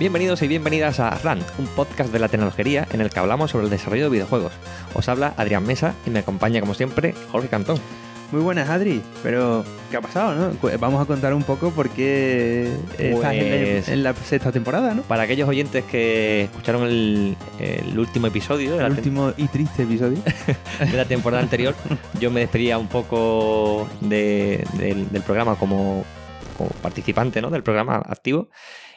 Bienvenidos y bienvenidas a Rand, un podcast de la tecnología en el que hablamos sobre el desarrollo de videojuegos. Os habla Adrián Mesa y me acompaña como siempre Jorge Cantón. Muy buenas, Adri. Pero, ¿qué ha pasado, no? Vamos a contar un poco por qué pues en, la sexta temporada, ¿no? Para aquellos oyentes que escucharon el, último episodio... El último y triste episodio. de la temporada anterior, yo me despedía un poco del, programa como, participante del programa activo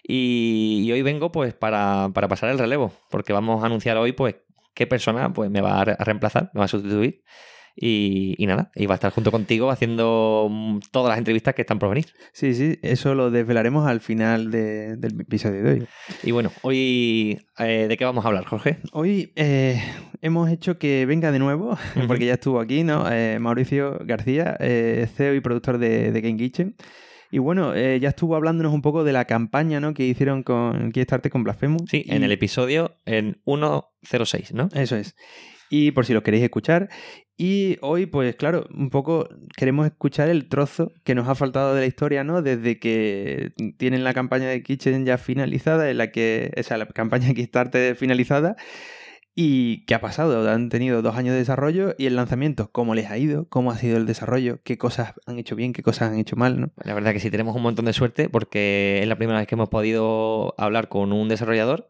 y, hoy vengo pues para, pasar el relevo, porque vamos a anunciar hoy pues qué persona pues, me va a, reemplazar, me va a sustituir. Y, nada, y va a estar junto contigo haciendo mm, todas las entrevistas que están por venir. Sí, sí, eso lo desvelaremos al final del episodio de hoy. Y bueno, hoy, eh, ¿de qué vamos a hablar, Jorge? Hoy eh, hemos hecho que venga de nuevo, porque ya estuvo aquí, ¿no? Eh, Mauricio García, CEO y productor de, de Game Kitchen. Y bueno, eh, ya estuvo hablándonos un poco de la campaña ¿no? que hicieron con Kickstarter con Blasphemous. Sí, en el episodio en 106, ¿no? Eso es. Y por si lo queréis escuchar. Y hoy, pues claro, un poco queremos escuchar el trozo que nos ha faltado de la historia, ¿no? Desde que tienen la campaña de Kitchen ya finalizada, en la que, o sea, la campaña de Kickstarter finalizada, ¿Y qué ha pasado? Han tenido dos años de desarrollo y el lanzamiento, ¿cómo les ha ido? ¿Cómo ha sido el desarrollo? ¿Qué cosas han hecho bien? ¿Qué cosas han hecho mal? Pues la verdad que sí, tenemos un montón de suerte porque es la primera vez que hemos podido hablar con un desarrollador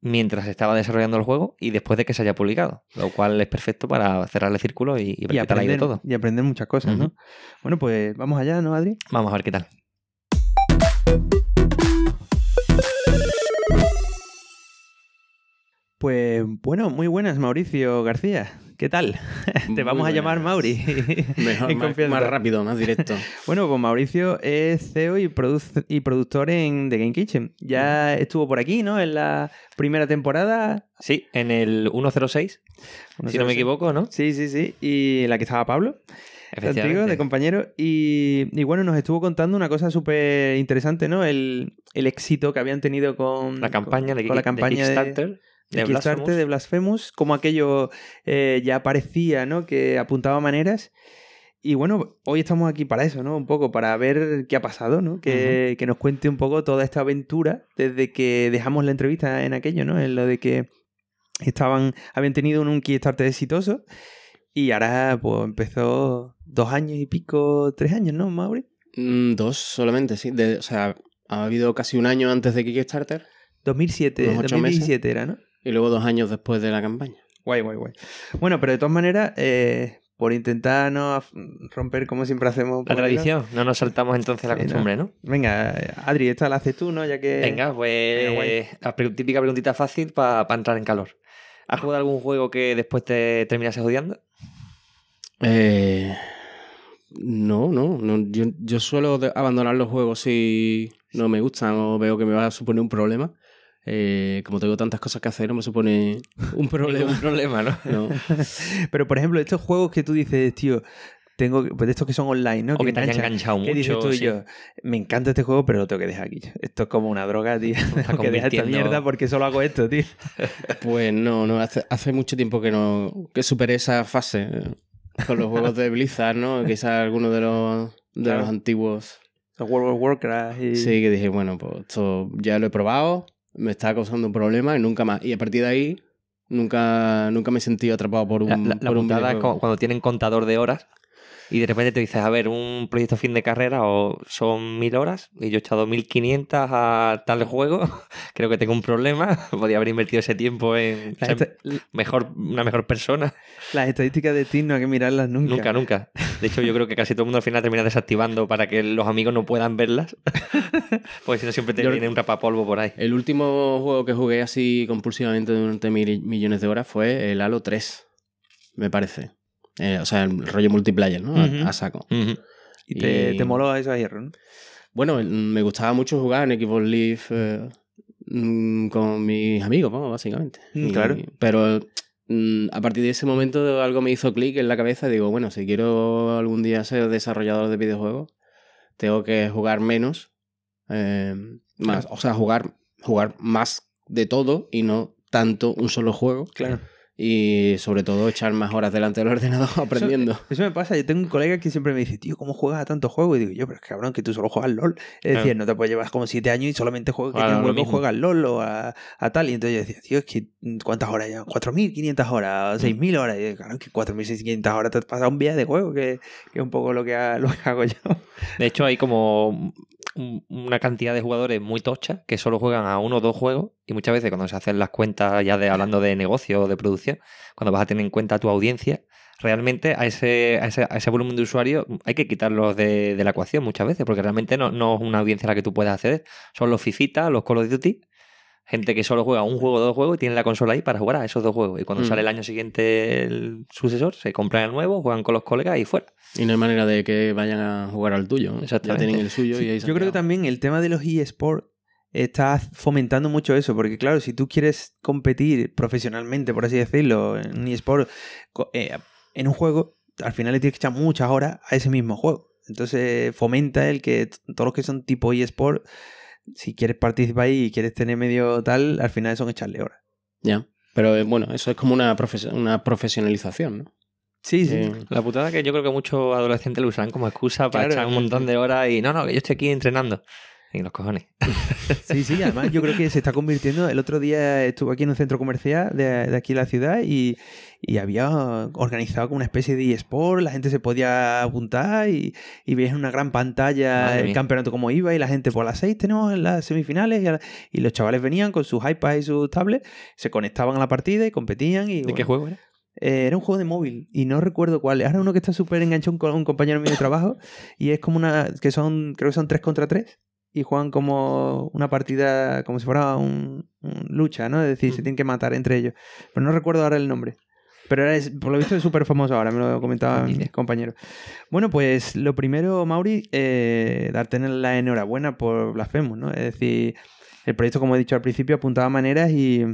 mientras estaba desarrollando el juego y después de que se haya publicado, lo cual es perfecto para cerrar el círculo y, aprender todo. Y aprender muchas cosas, ¿no? Bueno, pues vamos allá, ¿no, Adri? Vamos a ver qué tal. Pues bueno, muy buenas, Mauricio García. ¿Qué tal? Te vamos a llamar Mauri. Mejor, más, rápido, más directo. bueno, pues Mauricio es CEO y, productor en The Game Kitchen. Ya mm. estuvo por aquí, ¿no? En la primera temporada. Sí, en el 106, si no me equivoco, ¿no? Sí, sí, sí. Y en la que estaba Pablo. de compañero. Y, bueno, nos estuvo contando una cosa súper interesante, ¿no? El, éxito que habían tenido con la campaña, de, la campaña Kickstarter de Kickstarter de Blasphemous, como aquello eh, ya parecía, ¿no? Que apuntaba maneras. Y bueno, hoy estamos aquí para eso, ¿no? Un poco, para ver qué ha pasado, ¿no? Que, que, nos cuente un poco toda esta aventura desde que dejamos la entrevista en aquello, ¿no? En lo de que estaban, habían tenido un, Kickstarter exitoso y ahora pues empezó dos años y pico, tres años, ¿no, Mauri? Mm, dos solamente, sí. o sea, ha habido casi un año antes de Kickstarter. 2007, 2017 era, ¿no? Y luego dos años después de la campaña. Guay, guay, guay. Bueno, pero de todas maneras, eh, por intentar no romper como siempre hacemos. La tradición, no nos saltamos entonces la eh, costumbre, no. Venga, Adri, esta la haces tú, ¿no? Ya que... Venga, pues típica preguntita fácil para entrar en calor. ¿Has jugado algún juego que después te terminas odiando? Eh, no, no, Yo, yo, suelo abandonar los juegos si no me gustan o veo que me va a suponer un problema. Eh, como tengo tantas cosas que hacer, no me supone un problema. un problema, ¿no? Pero, por ejemplo, estos juegos que tú dices, tío, tengo pues de estos que son online, ¿no? que, te han enganchado mucho. dices tú y yo? Me encanta este juego, pero lo tengo que dejar aquí. Esto es como una droga, tío. Tengo que esta mierda porque solo hago esto, tío. pues no, no, hace, mucho tiempo que no que superé esa fase eh, con los juegos de Blizzard, ¿no? Quizás alguno de los de los antiguos. World of Warcraft y... Sí, que dije, bueno, pues esto ya lo he probado me está causando un problema y nunca más. Y a partir de ahí, nunca, nunca me he sentido atrapado por un. La, por cuando tienen contador de horas y de repente te dices, a ver, un proyecto fin de carrera o son mil horas y yo he echado 1500 a tal juego, creo que tengo un problema, podría haber invertido ese tiempo en mejor, una mejor persona. Las estadísticas de ti no hay que mirarlas nunca. Nunca, nunca. De hecho, yo creo que casi todo el mundo al final termina desactivando para que los amigos no puedan verlas, porque si no siempre te viene un rapapolvo por ahí. El último juego que jugué así compulsivamente durante mil millones de horas fue el Halo 3, me parece. Eh, o sea, el rollo multiplayer, ¿no? a, saco. ¿Y, te, te moló eso ayer, ¿no? Bueno, me gustaba mucho jugar en Xbox Live eh, mm, con mis amigos, básicamente. Mm, claro. pero mm, a partir de ese momento algo me hizo clic en la cabeza digo, bueno, si quiero algún día ser desarrollador de videojuegos, tengo que jugar menos. Eh, o sea, jugar, jugar más de todo y no tanto un solo juego. Claro y sobre todo echar más horas delante del ordenador aprendiendo. Eh, eso, me pasa, yo tengo un colega que siempre me dice, tío, ¿cómo juegas a tanto juego? Y digo, yo, pero es que cabrón, que tú solo juegas LOL. Es decir, no te puedes llevar como siete años y solamente juegas, que LOL o a, tal. Y entonces yo decía, tío, es que mm, ¿cuántas horas ya? ¿4.500 horas? ¿6.000 mm. horas? Y digo, claro, que 4.600 horas te has pasado un día de juego, que, es un poco lo que, lo que hago yo. De hecho, hay como una cantidad de jugadores muy tocha que solo juegan a uno o dos juegos y muchas veces cuando se hacen las cuentas ya de hablando de negocio o de producción, cuando vas a tener en cuenta tu audiencia, realmente a ese, a ese, volumen de usuarios hay que quitarlos de, la ecuación muchas veces porque realmente no, no es una audiencia a la que tú puedas acceder. Son los fifita los Call of Duty Gente que solo juega un juego, dos juegos y tiene la consola ahí para jugar a esos dos juegos. Y cuando mm. sale el año siguiente el sucesor, se compran el nuevo, juegan con los colegas y fuera. Y no hay manera de que vayan a jugar al tuyo. Exactamente. Ya tienen el suyo y ahí Yo creo que también el tema de los eSports está fomentando mucho eso, porque claro, si tú quieres competir profesionalmente, por así decirlo, en un eh, en un juego, al final le tienes que echar muchas horas a ese mismo juego. Entonces fomenta el que todos los que son tipo eSport si quieres participar y quieres tener medio tal, al final son echarle horas. Ya. Pero eh, bueno, eso es como una, una profesionalización, ¿no? Sí, sí. Eh, La putada que yo creo que muchos adolescentes lo usan como excusa para echar un eh, montón de horas y no, no, que yo estoy aquí entrenando en los cojones. Sí, sí, además yo creo que se está convirtiendo. El otro día estuve aquí en un centro comercial de, aquí en la ciudad y, y, había organizado como una especie de eSport, la gente se podía apuntar y, y en una gran pantalla el campeonato como iba y la gente por las seis tenemos las semifinales y, los chavales venían con sus iPads y sus tablets, se conectaban a la partida y competían. Y, ¿De qué juego era? Eh, era un juego de móvil y no recuerdo cuál. Ahora uno que está súper enganchado con un compañero mío de trabajo y es como una. que son. creo que son 3 contra 3 y juegan como una partida, como si fuera un, lucha, ¿no? Es decir, se mm. tienen que matar entre ellos. Pero no recuerdo ahora el nombre. Pero era, por lo visto es súper famoso ahora, me lo comentaba ah, mi compañero. Bueno, pues lo primero, Mauri, eh, darte la enhorabuena por blasfemo ¿no? Es decir, el proyecto, como he dicho al principio, apuntaba maneras y,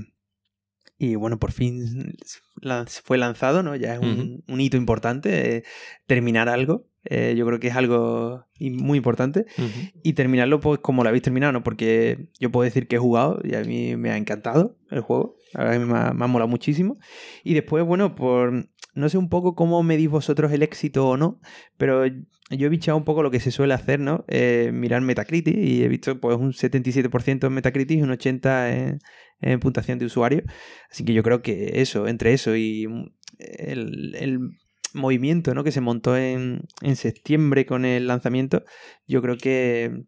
bueno, por fin fue lanzado, ¿no? Ya es un, hito importante, eh, terminar algo. Eh, yo creo que es algo muy importante. Y terminarlo pues como lo habéis terminado, ¿no? Porque yo puedo decir que he jugado y a mí me ha encantado el juego. A mí me ha, molado muchísimo. Y después, bueno, por... No sé un poco cómo medís vosotros el éxito o no, pero yo he bichado un poco lo que se suele hacer, ¿no? Eh, mirar Metacritic y he visto pues un 77% en Metacritic y un 80% en, puntuación de usuario. Así que yo creo que eso, entre eso y mm, el movimiento ¿no? que se montó en, en septiembre con el lanzamiento, yo creo que,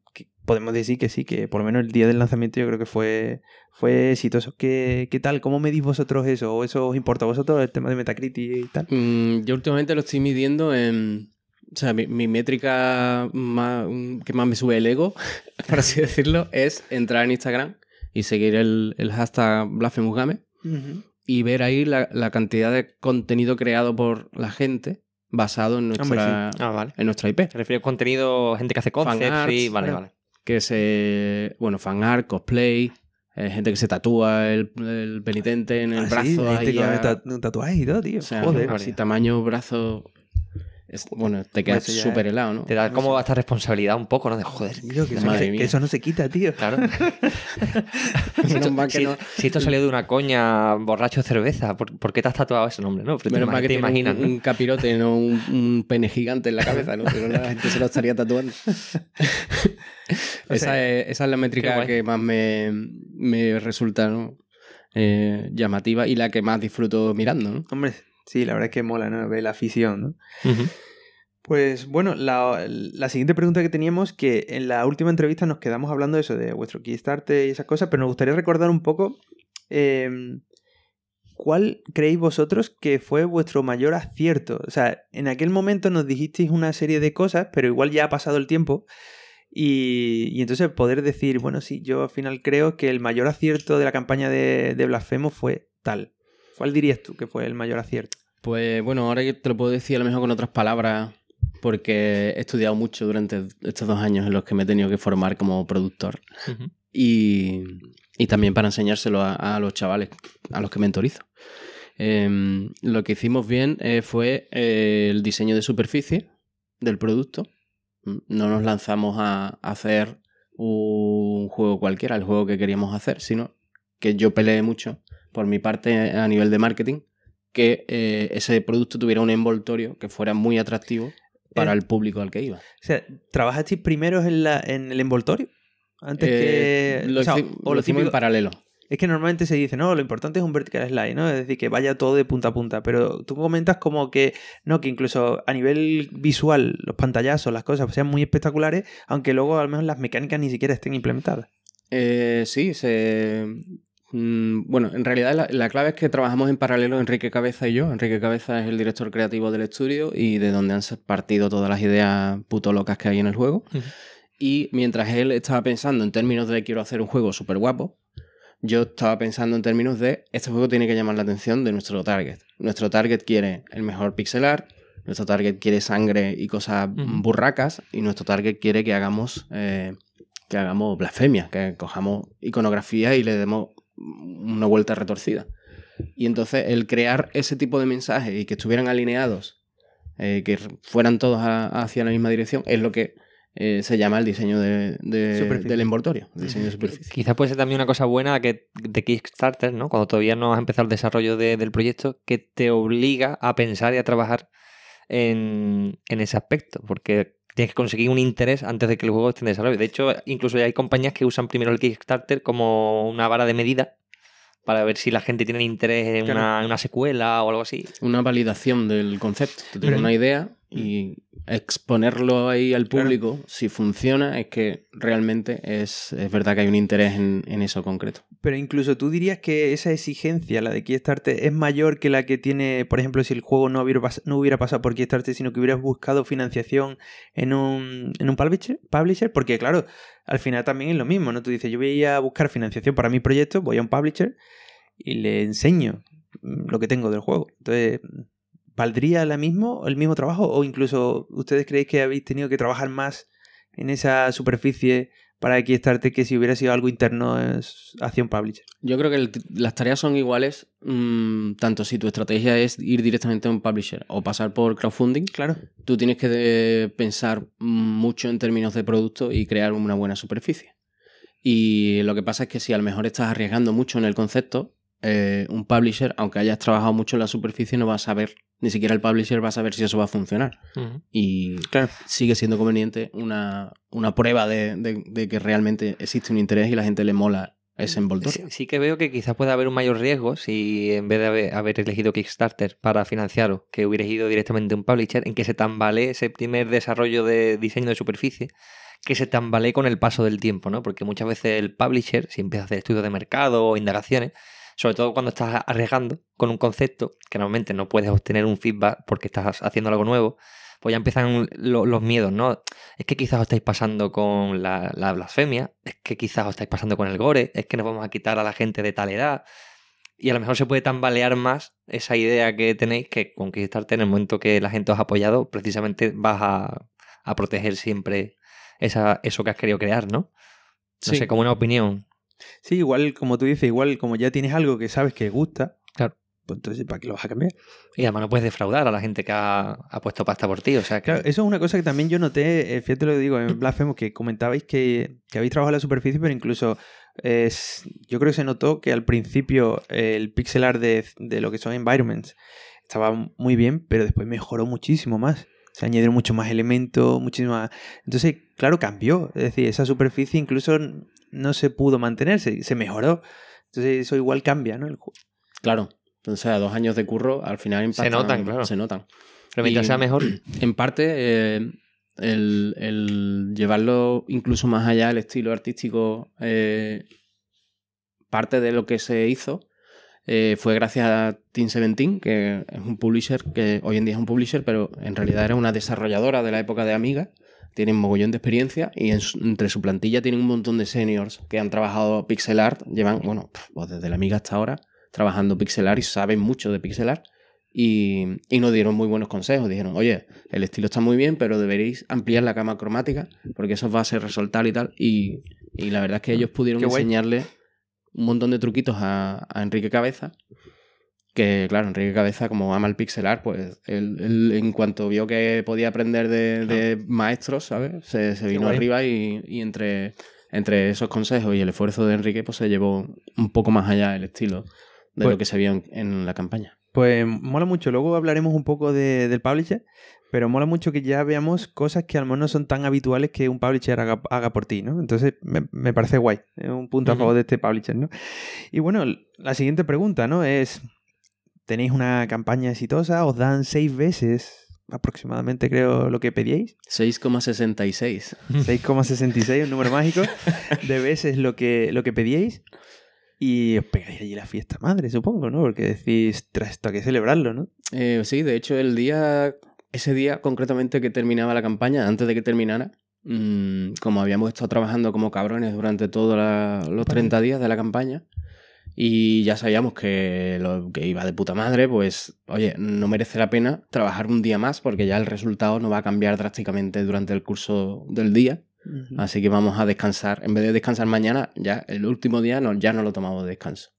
podemos decir que sí, que por lo menos el día del lanzamiento yo creo que fue, fue exitoso. ¿Qué, ¿Qué, tal? ¿Cómo medís vosotros eso? ¿O eso os importa a vosotros el tema de Metacritic y tal? Mm, yo últimamente lo estoy midiendo en... O sea, mi, métrica mm, que más me sube el ego, por así decirlo, es entrar en Instagram y seguir el, hashtag blasphemous Uh y ver ahí la, la, cantidad de contenido creado por la gente basado en nuestra, ah, en nuestra IP. ¿Te refieres a contenido, gente que hace concepts? sí, vale, vale. Que se. Bueno, fan art, cosplay, eh, gente que se tatúa el, penitente en el ah, brazo. y todo, tío. Joder. Así, tamaño, brazo bueno, te quedas súper ¿eh? helado, ¿no? Te da como esta responsabilidad un poco, ¿no? De joder. que, eso, no se quita, tío. Claro. si, esto salió de una coña borracho de cerveza, ¿por, qué te has tatuado ese nombre, no? Menos que te imaginas. Un, capirote, no un, pene gigante en la cabeza, ¿no? Pero la gente se lo estaría tatuando. esa, es, la métrica que más me, me resulta, ¿no? Eh, llamativa y la que más disfruto mirando, ¿no? Hombre, sí, la verdad es que mola, ¿no? Ve la afición, ¿no? Pues bueno, la, siguiente pregunta que teníamos, que en la última entrevista nos quedamos hablando de eso, de vuestro Kickstarter y esas cosas, pero nos gustaría recordar un poco em, cuál creéis vosotros que fue vuestro mayor acierto. O sea, en aquel momento nos dijisteis una serie de cosas, pero igual ya ha pasado el tiempo. Y, entonces poder decir, bueno, sí, yo al final creo que el mayor acierto de la campaña de, de Blasfemo fue tal. ¿Cuál dirías tú que fue el mayor acierto? Pues bueno, ahora que te lo puedo decir a lo mejor con otras palabras porque he estudiado mucho durante estos dos años en los que me he tenido que formar como productor y, también para enseñárselo a, los chavales a los que mentorizo. Em, lo que hicimos bien eh, fue eh, el diseño de superficie del producto. No nos lanzamos a, hacer un juego cualquiera, el juego que queríamos hacer, sino que yo peleé mucho por mi parte a nivel de marketing que eh, ese producto tuviera un envoltorio que fuera muy atractivo para eh, el, público al que iba. O sea, ¿trabajasteis primero en, el envoltorio? Antes que. Eh, o, lo, en paralelo. Es que normalmente se dice, no, lo importante es un vertical slide, ¿no? Es decir, que vaya todo de punta a punta. Pero tú comentas como que, no, que incluso a nivel visual, los pantallazos, las cosas sean muy espectaculares, aunque luego al menos las mecánicas ni siquiera estén implementadas. Eh, sí, se, Mm, bueno, en realidad la, clave es que trabajamos en paralelo Enrique Cabeza y yo. Enrique Cabeza es el director creativo del estudio y de donde han partido todas las ideas puto locas que hay en el juego. Y mientras él estaba pensando en términos de quiero hacer un juego súper guapo, yo estaba pensando en términos de este juego tiene que llamar la atención de nuestro target. Nuestro target quiere el mejor pixelar nuestro target quiere sangre y cosas burracas, y nuestro target quiere que hagamos, eh, que hagamos blasfemia, que cojamos iconografía y le demos una vuelta retorcida. Y entonces el crear ese tipo de mensajes y que estuvieran alineados, eh, que fueran todos hacia la misma dirección, es lo que eh, se llama el diseño del envoltorio, el diseño de superficie. Quizás puede ser también una cosa buena que, de Kickstarter, ¿no? cuando todavía no has empezado el desarrollo del proyecto, que te obliga a pensar y a trabajar en, en ese aspecto, porque tienes que conseguir un interés antes de que el juego esté en desarrollo. De hecho, incluso hay compañías que usan primero el Kickstarter como una vara de medida para ver si la gente tiene interés en, una, secuela o algo así. Una validación del concepto. Te una idea Mm. y exponerlo ahí al público, si funciona, es que realmente es, verdad que hay un interés en, eso concreto. Pero incluso tú dirías que esa exigencia, la de Kickstarter, es mayor que la que tiene, por ejemplo, si el juego no hubiera, no hubiera pasado por Kickstarter, sino que hubieras buscado financiación en un, publisher, publisher, porque claro, al final también es lo mismo, ¿no? Tú dices, yo voy a buscar financiación para mi proyecto, voy a un publisher y le enseño lo que tengo del juego. Entonces, ¿valdría la mismo, el mismo trabajo? ¿O incluso ustedes creéis que habéis tenido que trabajar más en esa superficie para estarte que si hubiera sido algo interno hacia un publisher? Yo creo que las tareas son iguales, mm, tanto si tu estrategia es ir directamente a un publisher o pasar por crowdfunding. Claro. Tú tienes que eh, pensar mucho en términos de producto y crear una buena superficie. Y lo que pasa es que si a lo mejor estás arriesgando mucho en el concepto, eh, un publisher, aunque hayas trabajado mucho en la superficie, no va a saber, ni siquiera el publisher va a saber si eso va a funcionar. Y claro. sigue siendo conveniente una, prueba de, que realmente existe un interés y la gente le mola ese envoltorio. Sí, que veo que quizás puede haber un mayor riesgo si en vez de haber, elegido Kickstarter para financiaros, que hubieras ido directamente a un publisher, en que se tambalee ese primer desarrollo de diseño de superficie que se tambalee con el paso del tiempo, ¿no? Porque muchas veces el publisher, si empieza a hacer estudios de mercado o indagaciones, sobre todo cuando estás arriesgando con un concepto, que normalmente no puedes obtener un feedback porque estás haciendo algo nuevo, pues ya empiezan los miedos, ¿no? Es que quizás os estáis pasando con la, blasfemia, es que quizás os estáis pasando con el gore, es que nos vamos a quitar a la gente de tal edad. Y a lo mejor se puede tambalear más esa idea que tenéis que conquistarte en el momento que la gente os ha apoyado, precisamente vas a, proteger siempre eso que has querido crear, ¿no? No sé, como una opinión. Sí, igual, como tú dices, igual como ya tienes algo que sabes que gusta. Pues entonces, ¿para qué lo vas a cambiar? Y además no puedes defraudar a la gente que ha, puesto pasta por ti. O sea eso es una cosa que también yo noté, eh, fíjate lo que digo, en Blasphemous, que comentabais que, habéis trabajado la superficie, pero incluso yo creo que se notó que al principio eh, el pixel de, de lo que son environments estaba muy bien, pero después mejoró muchísimo más se añadieron mucho más elementos, muchísimas... Entonces, claro, cambió. Es decir, esa superficie incluso no se pudo mantenerse se, se mejoró. Entonces eso igual cambia, ¿no? El juego. Claro. entonces sea, dos años de curro al final se notan, claro. se notan. Pero mientras sea mejor. En parte, eh, el, llevarlo incluso más allá del estilo artístico, eh, parte de lo que se hizo eh, fue gracias a Team Seventeen, que es un publisher, que hoy en día es un publisher, pero en realidad era una desarrolladora de la época de Amiga tienen mogollón de experiencia y entre su plantilla tienen un montón de seniors que han trabajado pixel art, llevan, bueno, pues desde la amiga hasta ahora trabajando pixel art y saben mucho de pixel art y, nos dieron muy buenos consejos. Dijeron, oye, el estilo está muy bien, pero deberéis ampliar la cama cromática porque eso va a hacer resaltar y tal. Y, la verdad es que ellos pudieron enseñarle un montón de truquitos a Enrique Cabeza que claro, Enrique Cabeza, como ama el pixelar, pues él, en cuanto vio que podía aprender de, maestros, ¿sabes? Se, vino arriba y, entre, entre esos consejos y el esfuerzo de Enrique, pues se llevó un poco más allá el estilo de pues lo que se vio en, la campaña. Pues mola mucho, luego hablaremos un poco del publisher, pero mola mucho que ya veamos cosas que al menos no son tan habituales que un publisher haga, por ti, ¿no? Entonces me, parece guay, es un punto a favor de este publisher, ¿no? Y bueno, la siguiente pregunta, ¿no? Es tenéis una campaña exitosa, os dan seis veces aproximadamente creo lo que pedíais. 6,66. 6,66, un número mágico, de veces lo que, lo que pedíais. Y os pegáis allí la fiesta madre, supongo, ¿no? Porque decís, tras esto hay que celebrarlo, ¿no? Eh, sí, de hecho el día, ese día concretamente que terminaba la campaña, antes de que terminara, mm, como habíamos estado trabajando como cabrones durante todos los 30 días de la campaña, y ya sabíamos que lo que iba de puta madre, pues oye, no merece la pena trabajar un día más porque ya el resultado no va a cambiar drásticamente durante el curso del día. Así que vamos a descansar. En vez de descansar mañana, ya el último día no, ya no lo tomamos de descanso.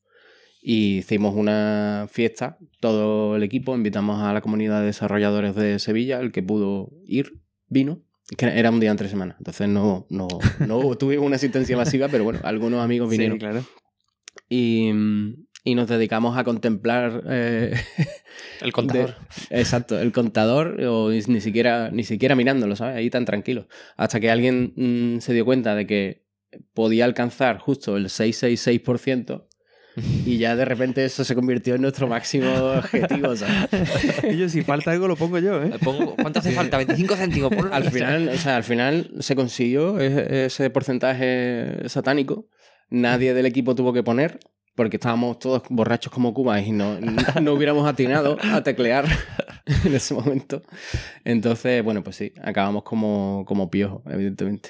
Y hicimos una fiesta, todo el equipo, invitamos a la comunidad de desarrolladores de Sevilla, el que pudo ir, vino. Que era un día entre semana semanas, entonces no, no, no tuvimos una asistencia masiva, pero bueno, algunos amigos vinieron. claro. Mm, y, nos dedicamos a contemplar... Eh, el contador. exacto, el contador, ni, siquiera, ni siquiera mirándolo, ¿sabes? Ahí tan tranquilo. Hasta que alguien mm, se dio cuenta de que podía alcanzar justo el 666%. Y ya de repente eso se convirtió en nuestro máximo objetivo. ¿sabes? yo, si falta algo, lo pongo yo. ¿eh? eh ¿Cuánto hace falta? 25 céntimos. Por al, final, o sea, al final se consiguió e-, ese porcentaje satánico nadie del equipo tuvo que poner, porque estábamos todos borrachos como Cuba y no, no, hubiéramos atinado a teclear en ese momento. Entonces, bueno, pues sí, acabamos como, como piojo, evidentemente.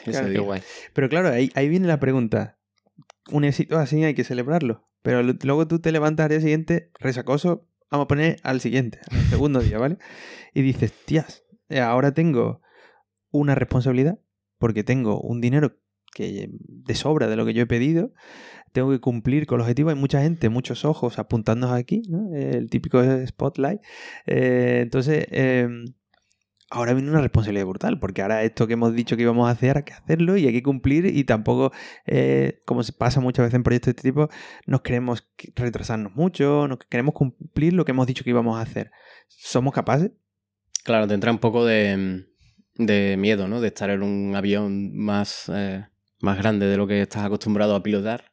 Pero claro, ahí, ahí viene la pregunta. Un éxito así hay que celebrarlo. Pero luego tú te levantas al día siguiente, resacoso, vamos a poner al siguiente, al segundo día, ¿vale? Y dices, tías, eh, ahora tengo una responsabilidad porque tengo un dinero que em, de sobra de lo que yo he pedido, tengo que cumplir con el objetivo. Hay mucha gente, muchos ojos apuntándonos aquí, el típico spotlight. Eh, entonces, em, ahora viene una responsabilidad brutal, porque ahora esto que hemos dicho que íbamos a hacer, hay que hacerlo y hay que cumplir y tampoco, eh, como se pasa muchas veces en proyectos de este tipo, nos queremos retrasarnos mucho, no queremos cumplir lo que hemos dicho que íbamos a hacer. ¿Somos capaces? Claro, te entra un poco de, miedo, ¿no? De estar en un avión más... Eh, más grande de lo que estás acostumbrado a pilotar.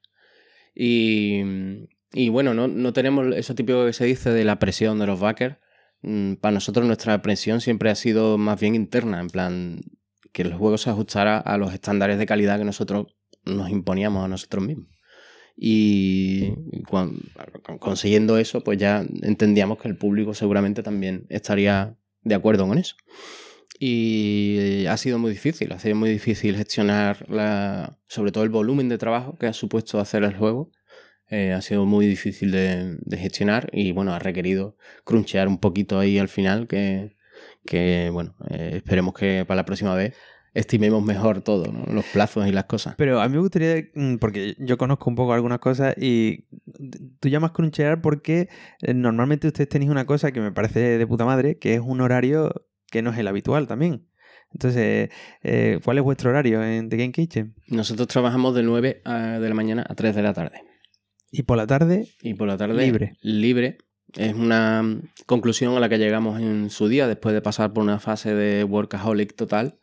Y, bueno, no, no, tenemos eso típico que se dice de la presión de los backers. Mm, para nosotros nuestra presión siempre ha sido más bien interna, en plan que el juego se ajustara a los estándares de calidad que nosotros nos imponíamos a nosotros mismos. Y mm. cuando, consiguiendo eso, pues ya entendíamos que el público seguramente también estaría de acuerdo con eso y ha sido muy difícil, ha sido muy difícil gestionar la, sobre todo el volumen de trabajo que ha supuesto hacer el juego. Eh, ha sido muy difícil de, gestionar y bueno, ha requerido crunchear un poquito ahí al final que, bueno, eh, esperemos que para la próxima vez estimemos mejor todo, los plazos y las cosas. Pero a mí me gustaría, mm, porque yo conozco un poco algunas cosas y tú llamas crunchear porque eh, normalmente ustedes tenéis una cosa que me parece de puta madre, que es un horario que no es el habitual también. Entonces, eh, ¿cuál es vuestro horario en The Game Kitchen? Nosotros trabajamos de 9 de la mañana a 3 de la tarde. ¿Y por la tarde? Y por la tarde libre. Libre. Es una mm, conclusión a la que llegamos en su día después de pasar por una fase de workaholic total,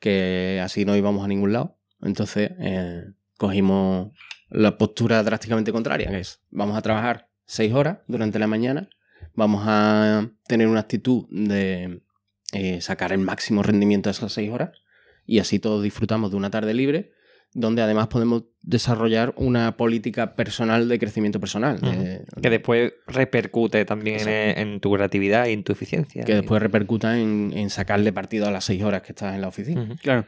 que así no íbamos a ningún lado. Entonces, eh, cogimos la postura drásticamente contraria, que es, vamos a trabajar 6 horas durante la mañana, vamos a tener una actitud de eh, sacar el máximo rendimiento a esas seis horas y así todos disfrutamos de una tarde libre donde además podemos desarrollar una política personal de crecimiento personal. que después repercute también en, tu creatividad y en tu eficiencia. Que después repercuta en, en sacarle partido a las seis horas que estás en la oficina. Claro.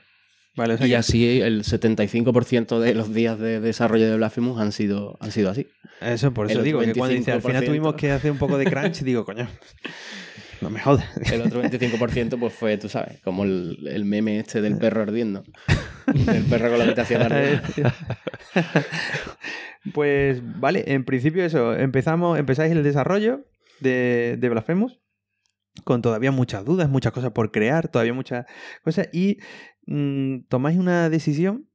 Vale, y así el 75% de los días de desarrollo de Blasphemous han sido, han sido así. Eso, por eso digo, que cuando al final tuvimos que hacer un poco de crunch, digo, coño. No me jodas. El otro 25% pues fue, tú sabes, como el, meme este del perro ardiendo. El perro con la habitación ardiendo. pues vale, en principio eso, empezamos, empezáis el desarrollo de, de Blasphemous con todavía muchas dudas, muchas cosas por crear, todavía muchas cosas y mm, tomáis una decisión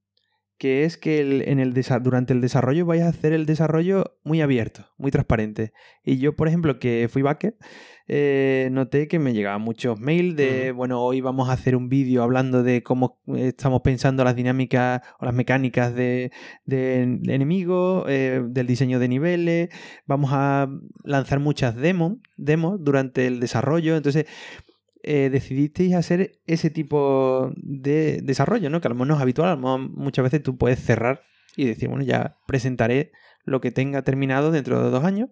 que es que en el durante el desarrollo vais a hacer el desarrollo muy abierto, muy transparente. Y yo, por ejemplo, que fui backer, eh, noté que me llegaban muchos mails de, bueno, hoy vamos a hacer un vídeo hablando de cómo eh, estamos pensando las dinámicas o las mecánicas de, enemigo eh, del diseño de niveles, vamos a lanzar muchas demos, demos durante el desarrollo. Entonces, eh, decidisteis hacer ese tipo de desarrollo, ¿no? Que a lo mejor no es habitual, a lo mejor muchas veces tú puedes cerrar y decir, bueno, ya presentaré lo que tenga terminado dentro de dos años.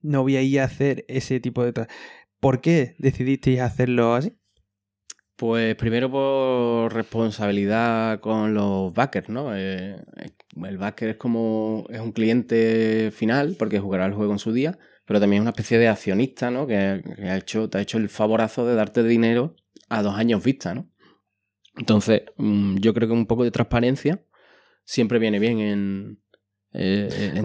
No voy a ir a hacer ese tipo de... ¿Por qué decidisteis hacerlo así? Pues primero por responsabilidad con los backers, ¿no? Eh, el backer es como es un cliente final porque jugará el juego en su día pero también es una especie de accionista, ¿no? Que, ha hecho, te ha hecho el favorazo de darte dinero a dos años vista, ¿no? Entonces, mm, yo creo que un poco de transparencia siempre viene bien en, eh, eh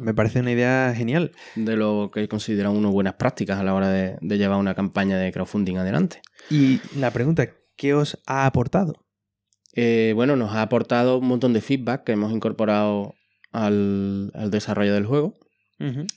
me parece una idea genial. De lo que considera uno buenas prácticas a la hora de, llevar una campaña de crowdfunding adelante. Y la pregunta, ¿qué os ha aportado? Eh, bueno, nos ha aportado un montón de feedback que hemos incorporado al desarrollo del juego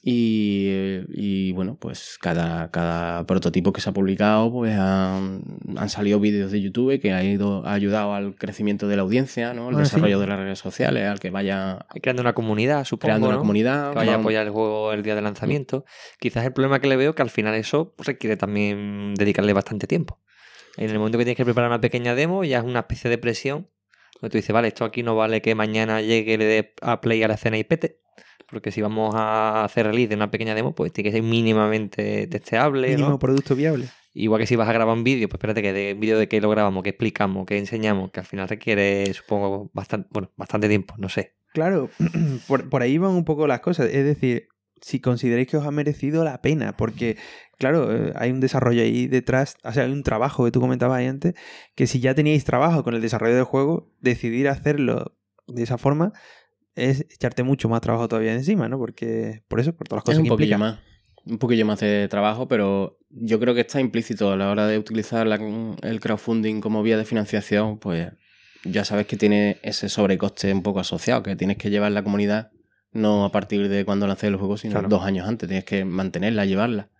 y, bueno, pues cada, cada prototipo que se ha publicado, pues han, salido vídeos de YouTube que ha, ido, ha ayudado al crecimiento de la audiencia, ¿no? Al ah, desarrollo de las redes sociales, al que vaya... Creando una comunidad, supongo, comunidad. Que vaya a apoyar el juego el día de lanzamiento. Quizás el problema que le veo es que al final eso requiere también dedicarle bastante tiempo. En el momento que tienes que preparar una pequeña demo ya es una especie de presión. Donde tú dices, vale, esto aquí no vale que mañana llegue, a play a la escena y pete porque si vamos a hacer release de una pequeña demo, pues tiene que ser mínimamente testeable. Mínimo producto viable. Igual que si vas a grabar un vídeo, pues espérate que de vídeo de qué lo grabamos, qué explicamos, qué enseñamos, que al final requiere, supongo, bastante, bastante tiempo, no sé. Claro, por, por ahí van un poco las cosas. Es decir, si consideráis que os ha merecido la pena, porque, claro, eh, hay un desarrollo ahí detrás, o sea, hay un trabajo que tú comentabas ahí antes, que si ya teníais trabajo con el desarrollo del juego, decidir hacerlo de esa forma, es echarte mucho más trabajo todavía encima, ¿no? Porque por eso, por todas las cosas un poquillo más un poquillo más de trabajo, pero yo creo que está implícito a la hora de utilizar el crowdfunding como vía de financiación, pues ya sabes que tiene ese sobrecoste un poco asociado, que tienes que llevar la comunidad no a partir de cuando lances el juego, sino dos años antes, tienes que mantenerla, llevarla,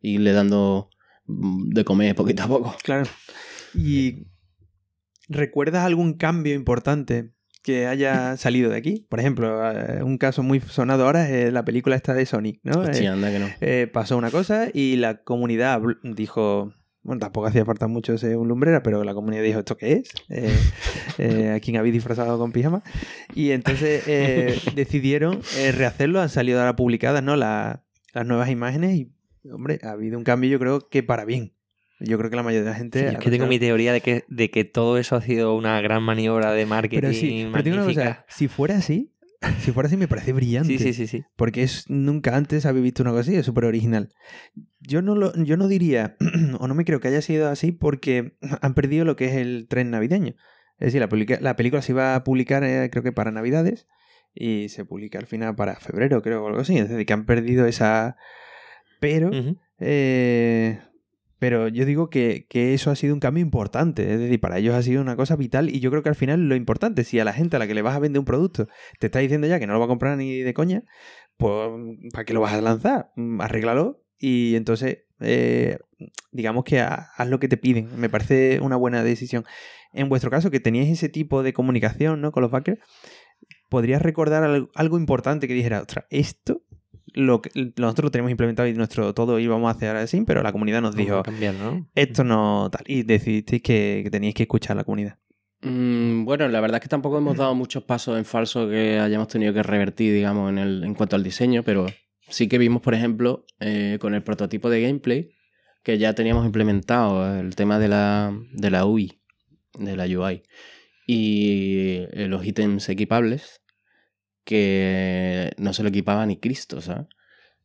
y le dando mm, de comer poquito a poco. Claro. ¿Y recuerdas algún cambio importante que haya salido de aquí. Por ejemplo, eh, un caso muy sonado ahora es la película esta de Sonic, ¿no? Eh, eh, pasó una cosa y la comunidad dijo, bueno, tampoco hacía falta mucho ese un lumbrera, pero la comunidad dijo, ¿esto qué es? ¿A quién habéis disfrazado con pijama? Y entonces decidieron rehacerlo, han salido ahora publicadas ¿no? las nuevas imágenes y, hombre, ha habido un cambio yo creo que para bien. Yo creo que la mayoría de la gente. que tengo mi teoría de que, de que todo eso ha sido una gran maniobra de marketing. Pero, sí, si fuera así, si fuera así me parece brillante. Sí, sí, sí, sí. Porque es, nunca antes había visto una cosa así, es súper original. Yo no, lo, yo no diría, o no me creo que haya sido así porque han perdido lo que es el tren navideño. Es decir, la, la película se iba a publicar eh, creo que para Navidades y se publica al final para febrero, creo, o algo así. Es decir, que han perdido esa... Pero... Pero yo digo que, eso ha sido un cambio importante, es decir, para ellos ha sido una cosa vital y yo creo que al final lo importante, si a la gente a la que le vas a vender un producto te está diciendo ya que no lo va a comprar ni de coña, pues mm, ¿para qué lo vas a lanzar? Mm, arréglalo y entonces eh, digamos que haz lo que te piden. Me parece una buena decisión. En vuestro caso, que teníais ese tipo de comunicación ¿no? con los backers, ¿podrías recordar algo importante que dijera, ostras, esto lo que, nosotros lo teníamos implementado y nuestro todo íbamos a hacer así, pero la comunidad nos dijo, esto no tal, y decidisteis que, tenéis teníais que escuchar a la comunidad. Mm, bueno, la verdad es que tampoco hemos dado muchos pasos en falso que hayamos tenido que revertir, digamos, en, el, en cuanto al diseño, pero sí que vimos, por ejemplo, eh, con el prototipo de gameplay que ya teníamos implementado el tema de la, de la UI, de la UI, y eh, los ítems equipables, que no se lo equipaba ni Cristo, ¿sabes?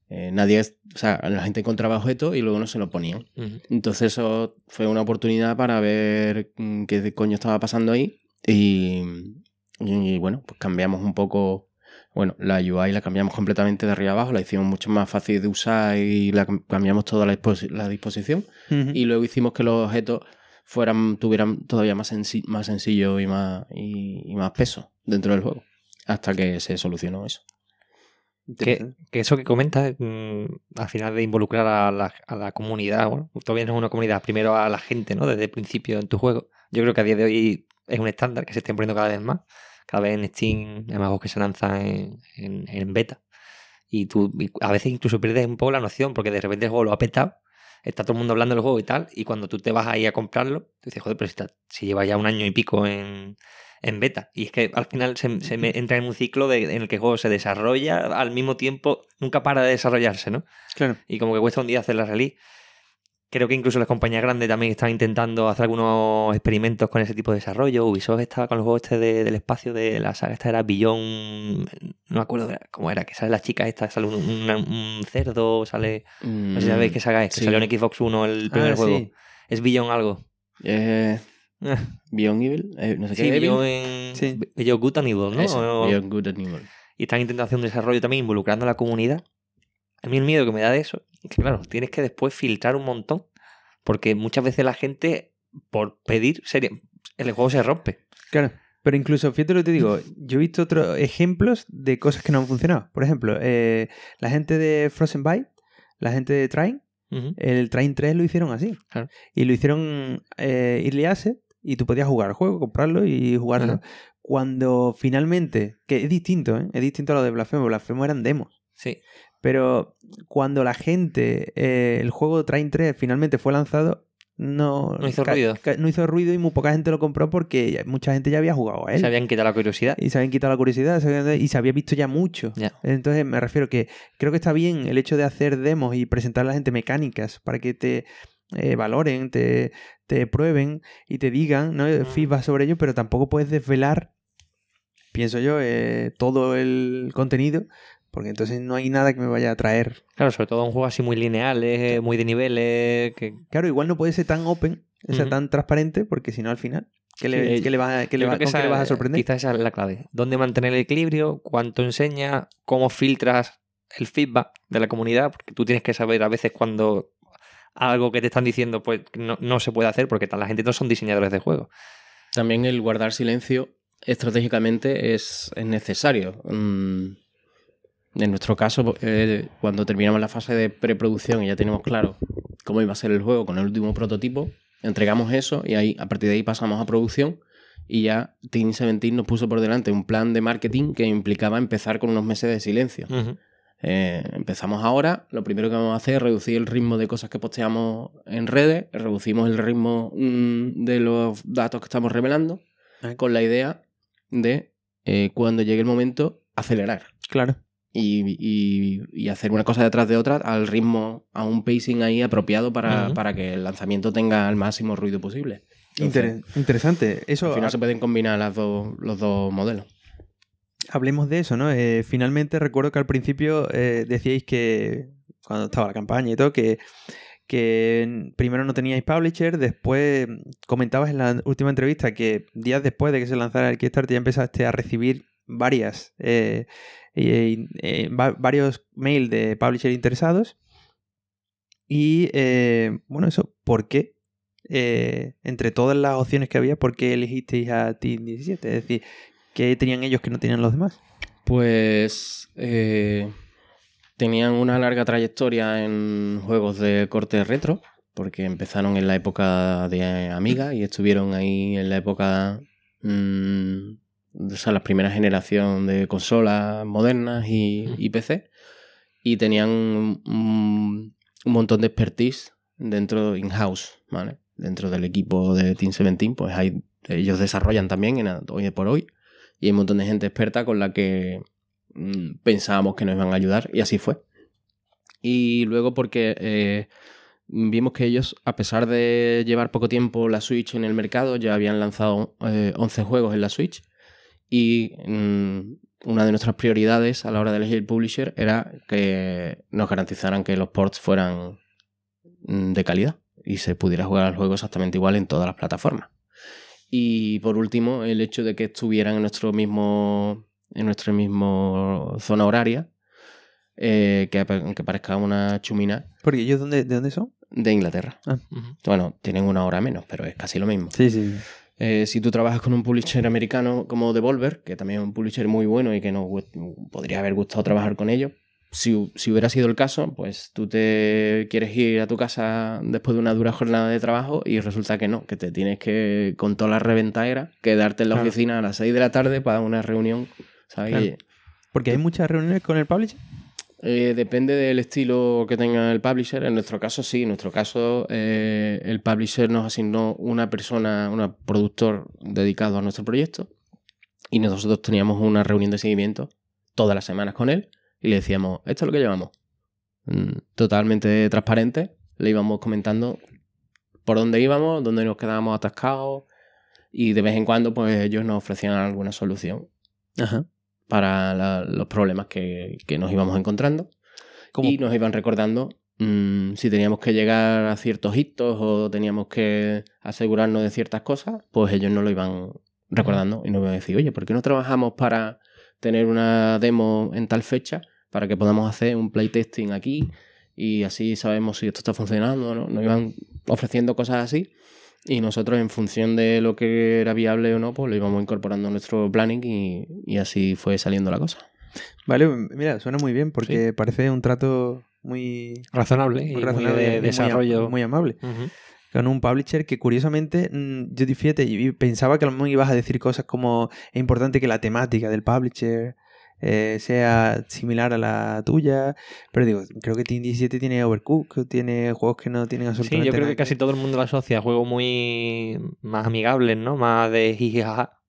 Eh, nadie, o sea, la gente encontraba objetos y luego no se lo ponían. Entonces eso fue una oportunidad para ver mm, qué coño estaba pasando ahí y, bueno, pues cambiamos un poco, bueno, la UI la cambiamos completamente de arriba abajo, la hicimos mucho más fácil de usar y la cambiamos toda la, disposición y luego hicimos que los objetos fueran, tuvieran todavía más, más sencillo y más, y más peso dentro del juego hasta que se solucionó eso. Que, eso que comentas, mm, al final de involucrar a la, comunidad, bueno, todavía bien es una comunidad, primero a la gente, ¿no? Desde el principio en tu juego. Yo creo que a día de hoy es un estándar que se está imponiendo cada vez más. Cada vez en Steam además que se lanzan en, beta. Y tú a veces incluso pierdes un poco la noción porque de repente el juego lo ha petado, está todo el mundo hablando del juego y tal, y cuando tú te vas ahí a comprarlo, te dices, joder, pero si, si lleva ya un año y pico en, en beta. Y es que al final se, me entra en un ciclo en el que el juego se desarrolla, al mismo tiempo nunca para de desarrollarse, ¿no? Claro. Y como que cuesta un día hacer la release. Creo que incluso las compañías grandes también están intentando hacer algunos experimentos con ese tipo de desarrollo. Ubisoft estaba con los juegos este del espacio de la saga, esta era Billón, no me acuerdo cómo era, que sale la chica esta, sale un, cerdo, sale... no sé sabéis mm, qué saga es, que salió en Xbox One el ah, primer juego. Es Billón algo. Eh... Beyond Evil, eh, no sé qué. Beyond, Good and Evil, ¿no? Y están intentando hacer un desarrollo también involucrando a la comunidad. A mí el miedo que me da de eso es que, claro, tienes que después filtrar un montón. Porque muchas veces la gente, por pedir, serie, el juego se rompe. Claro. Pero incluso, fíjate lo que te digo, yo he visto otros ejemplos de cosas que no han funcionado. Por ejemplo, eh, la gente de Frozen Byte, la gente de Train, el Train 3 lo hicieron así. Y lo hicieron eh, Early Asset, y tú podías jugar el juego, comprarlo y jugarlo. Cuando finalmente, que es distinto, ¿eh? es distinto a lo de Blasfemo, Blasfemo eran demos. Sí. Pero cuando la gente, eh, el juego Train 3 finalmente fue lanzado, no, hizo ruido. No hizo ruido y muy poca gente lo compró porque mucha gente ya había jugado a Se habían quitado la curiosidad. Y se habían quitado la curiosidad y se había visto ya mucho. Entonces me refiero que creo que está bien el hecho de hacer demos y presentar a la gente mecánicas para que te eh, valoren, te, te prueben y te digan ¿no? Eh, feedback sobre ello, pero tampoco puedes desvelar, pienso yo, eh, todo el contenido, porque entonces no hay nada que me vaya a traer Claro, sobre todo un juego así muy lineal, eh, muy de niveles. Que... Claro, igual no puede ser tan open, o sea, tan transparente, porque si no al final, ¿qué le, ¿qué le vas, a, vas a sorprender? Quizás esa es la clave. ¿Dónde mantener el equilibrio? ¿Cuánto enseña? ¿Cómo filtras el feedback de la comunidad? Porque tú tienes que saber a veces cuando algo que te están diciendo, pues no, no se puede hacer porque la gente no son diseñadores de juegos. También el guardar silencio estratégicamente es, necesario. Mm, en nuestro caso, eh, cuando terminamos la fase de preproducción y ya tenemos claro cómo iba a ser el juego con el último prototipo, entregamos eso y ahí, a partir de ahí pasamos a producción y ya Team 17 nos puso por delante un plan de marketing que implicaba empezar con unos meses de silencio. Eh, empezamos ahora, lo primero que vamos a hacer es reducir el ritmo de cosas que posteamos en redes, reducimos el ritmo mm, de los datos que estamos revelando, con la idea de eh, cuando llegue el momento acelerar. Claro. Y, hacer una cosa detrás de otra al ritmo, a un pacing ahí apropiado para, que el lanzamiento tenga el máximo ruido posible. interesante. Eso, al final se pueden combinar las los dos modelos hablemos de eso, ¿no? Eh, finalmente recuerdo que al principio eh, decíais que, cuando estaba la campaña y todo, que, que primero no teníais publisher, después comentabas en la última entrevista que días después de que se lanzara el Kickstarter ya empezaste a recibir varias, eh, varios mails de publisher interesados. Y bueno, eso, ¿por qué? entre todas las opciones que había, ¿por qué elegisteis a Team 17? Es decir, ¿Qué tenían ellos que no tenían los demás? Pues eh, tenían una larga trayectoria en juegos de corte retro, porque empezaron en la época de Amiga y estuvieron ahí en la época de mm, o sea, la primera generación de consolas modernas y, PC. Y tenían mm, un, montón de expertise dentro, in-house, ¿vale? Dentro del equipo de Team 17, pues ellos desarrollan también en, hoy por hoy y hay un montón de gente experta con la que mm, pensábamos que nos iban a ayudar y así fue. Y luego porque eh, vimos que ellos, a pesar de llevar poco tiempo la Switch en el mercado, ya habían lanzado 11 eh, juegos en la Switch y mm, una de nuestras prioridades a la hora de elegir el publisher era que nos garantizaran que los ports fueran mm, de calidad y se pudiera jugar al juego exactamente igual en todas las plataformas. Y por último, el hecho de que estuvieran en nuestro mismo, en nuestra misma zona horaria, eh, que, parezca una chumina. ¿Porque ellos dónde, de dónde son? De Inglaterra. Ah. Bueno, tienen una hora menos, pero es casi lo mismo. Sí, sí. Eh, si tú trabajas con un publisher americano como Devolver, que también es un publisher muy bueno y que no podría haber gustado trabajar con ellos, si, hubiera sido el caso, pues tú te quieres ir a tu casa después de una dura jornada de trabajo y resulta que no, que te tienes que, con toda la reventadera, quedarte en la oficina a las 6 de la tarde para una reunión, ¿sabes? Porque hay muchas reuniones con el publisher. Eh, depende del estilo que tenga el publisher. En nuestro caso, sí. En nuestro caso, eh, el publisher nos asignó una persona, un productor dedicado a nuestro proyecto. Y nosotros teníamos una reunión de seguimiento todas las semanas con él y le decíamos, esto es lo que llevamos. Mm, totalmente transparente, le íbamos comentando por dónde íbamos, dónde nos quedábamos atascados y de vez en cuando pues ellos nos ofrecían alguna solución para los problemas que, nos íbamos encontrando y nos iban recordando mm, si teníamos que llegar a ciertos hitos o teníamos que asegurarnos de ciertas cosas, pues ellos nos lo iban recordando y nos iban a decir, oye, ¿por qué no trabajamos para tener una demo en tal fecha para que podamos hacer un playtesting aquí y así sabemos si esto está funcionando o no. Nos iban ofreciendo cosas así y nosotros en función de lo que era viable o no, pues lo íbamos incorporando a nuestro planning y, así fue saliendo la cosa. Vale, mira, suena muy bien porque parece un trato muy razonable muy y de, desarrollo muy, amable con un publisher que curiosamente, mm, yo fíjate, pensaba que a lo mejor ibas a decir cosas como es importante que la temática del publisher eh, sea similar a la tuya, pero digo, creo que Team 17 tiene Overcook, tiene juegos que no tienen absolutamente Sí, yo creo que casi todo el mundo lo asocia a juegos muy más amigables, ¿no? Más de jijijaja.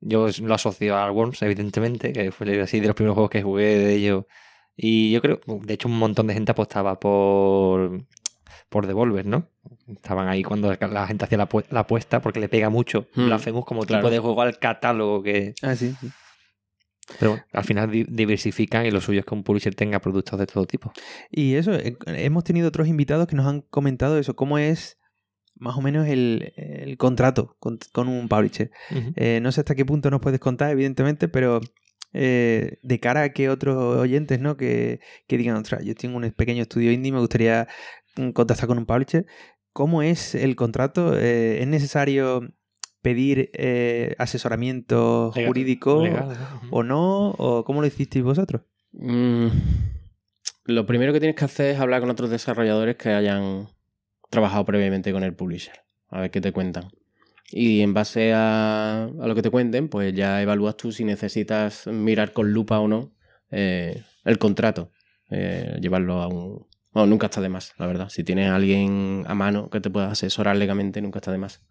Yo lo asocio a Worms, evidentemente, que fue así de los primeros juegos que jugué de ellos. Y yo creo, de hecho, un montón de gente apostaba por por Devolver, ¿no? Estaban ahí cuando la gente hacía la, apuesta porque le pega mucho hmm. la FEMUS como tipo de juego al catálogo que... Ah, sí, Pero bueno, al final diversifican y lo suyo es que un publisher tenga productos de todo tipo. Y eso, eh, hemos tenido otros invitados que nos han comentado eso, cómo es más o menos el, contrato con, un publisher. Eh, no sé hasta qué punto nos puedes contar, evidentemente, pero eh, de cara a que otros oyentes, ¿no? Que, que digan, ostras, yo tengo un pequeño estudio indie, me gustaría Mm, contactar con un publisher. ¿Cómo es el contrato? Eh, ¿Es necesario pedir eh, asesoramiento jurídico o no? ¿O cómo lo hicisteis vosotros? Mm, lo primero que tienes que hacer es hablar con otros desarrolladores que hayan trabajado previamente con el publisher. A ver qué te cuentan. Y en base a, lo que te cuenten, pues ya evalúas tú si necesitas mirar con lupa o no eh, el contrato. llevarlo a un, bueno, nunca está de más, la verdad. Si tienes alguien a mano que te pueda asesorar legalmente, nunca está de más.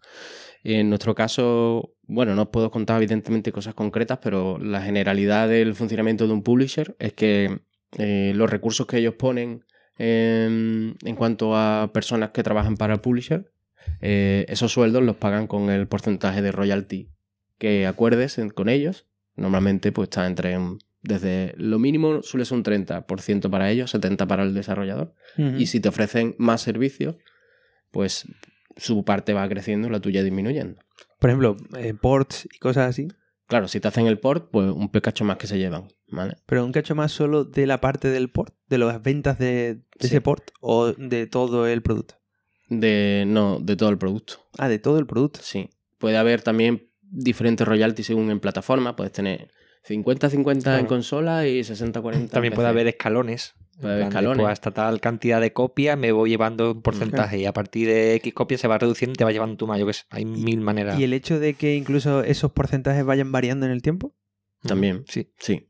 En nuestro caso, bueno, no os puedo contar evidentemente cosas concretas, pero la generalidad del funcionamiento de un publisher es que eh, los recursos que ellos ponen em, en cuanto a personas que trabajan para el publisher, eh, esos sueldos los pagan con el porcentaje de royalty que acuerdes con ellos. Normalmente pues está entre un desde lo mínimo suele ser un 30% para ellos, 70% para el desarrollador. Y si te ofrecen más servicios, pues su parte va creciendo la tuya disminuyendo. Por ejemplo, eh, ports y cosas así. Claro, si te hacen el port, pues un cacho más que se llevan, ¿vale? Pero un cacho más solo de la parte del port, de las ventas de, ese port o de todo el producto. De no, de todo el producto. Ah, de todo el producto. Sí. Puede haber también diferentes royalties según en plataforma. Puedes tener 50-50 en consola y 60-40. También puede haber escalones. Puede haber escalones. Pues, hasta tal cantidad de copias me voy llevando un porcentaje y a partir de X copias se va reduciendo y te va llevando tu mayo, que hay mil maneras. ¿Y el hecho de que incluso esos porcentajes vayan variando en el tiempo? También, sí. Sí.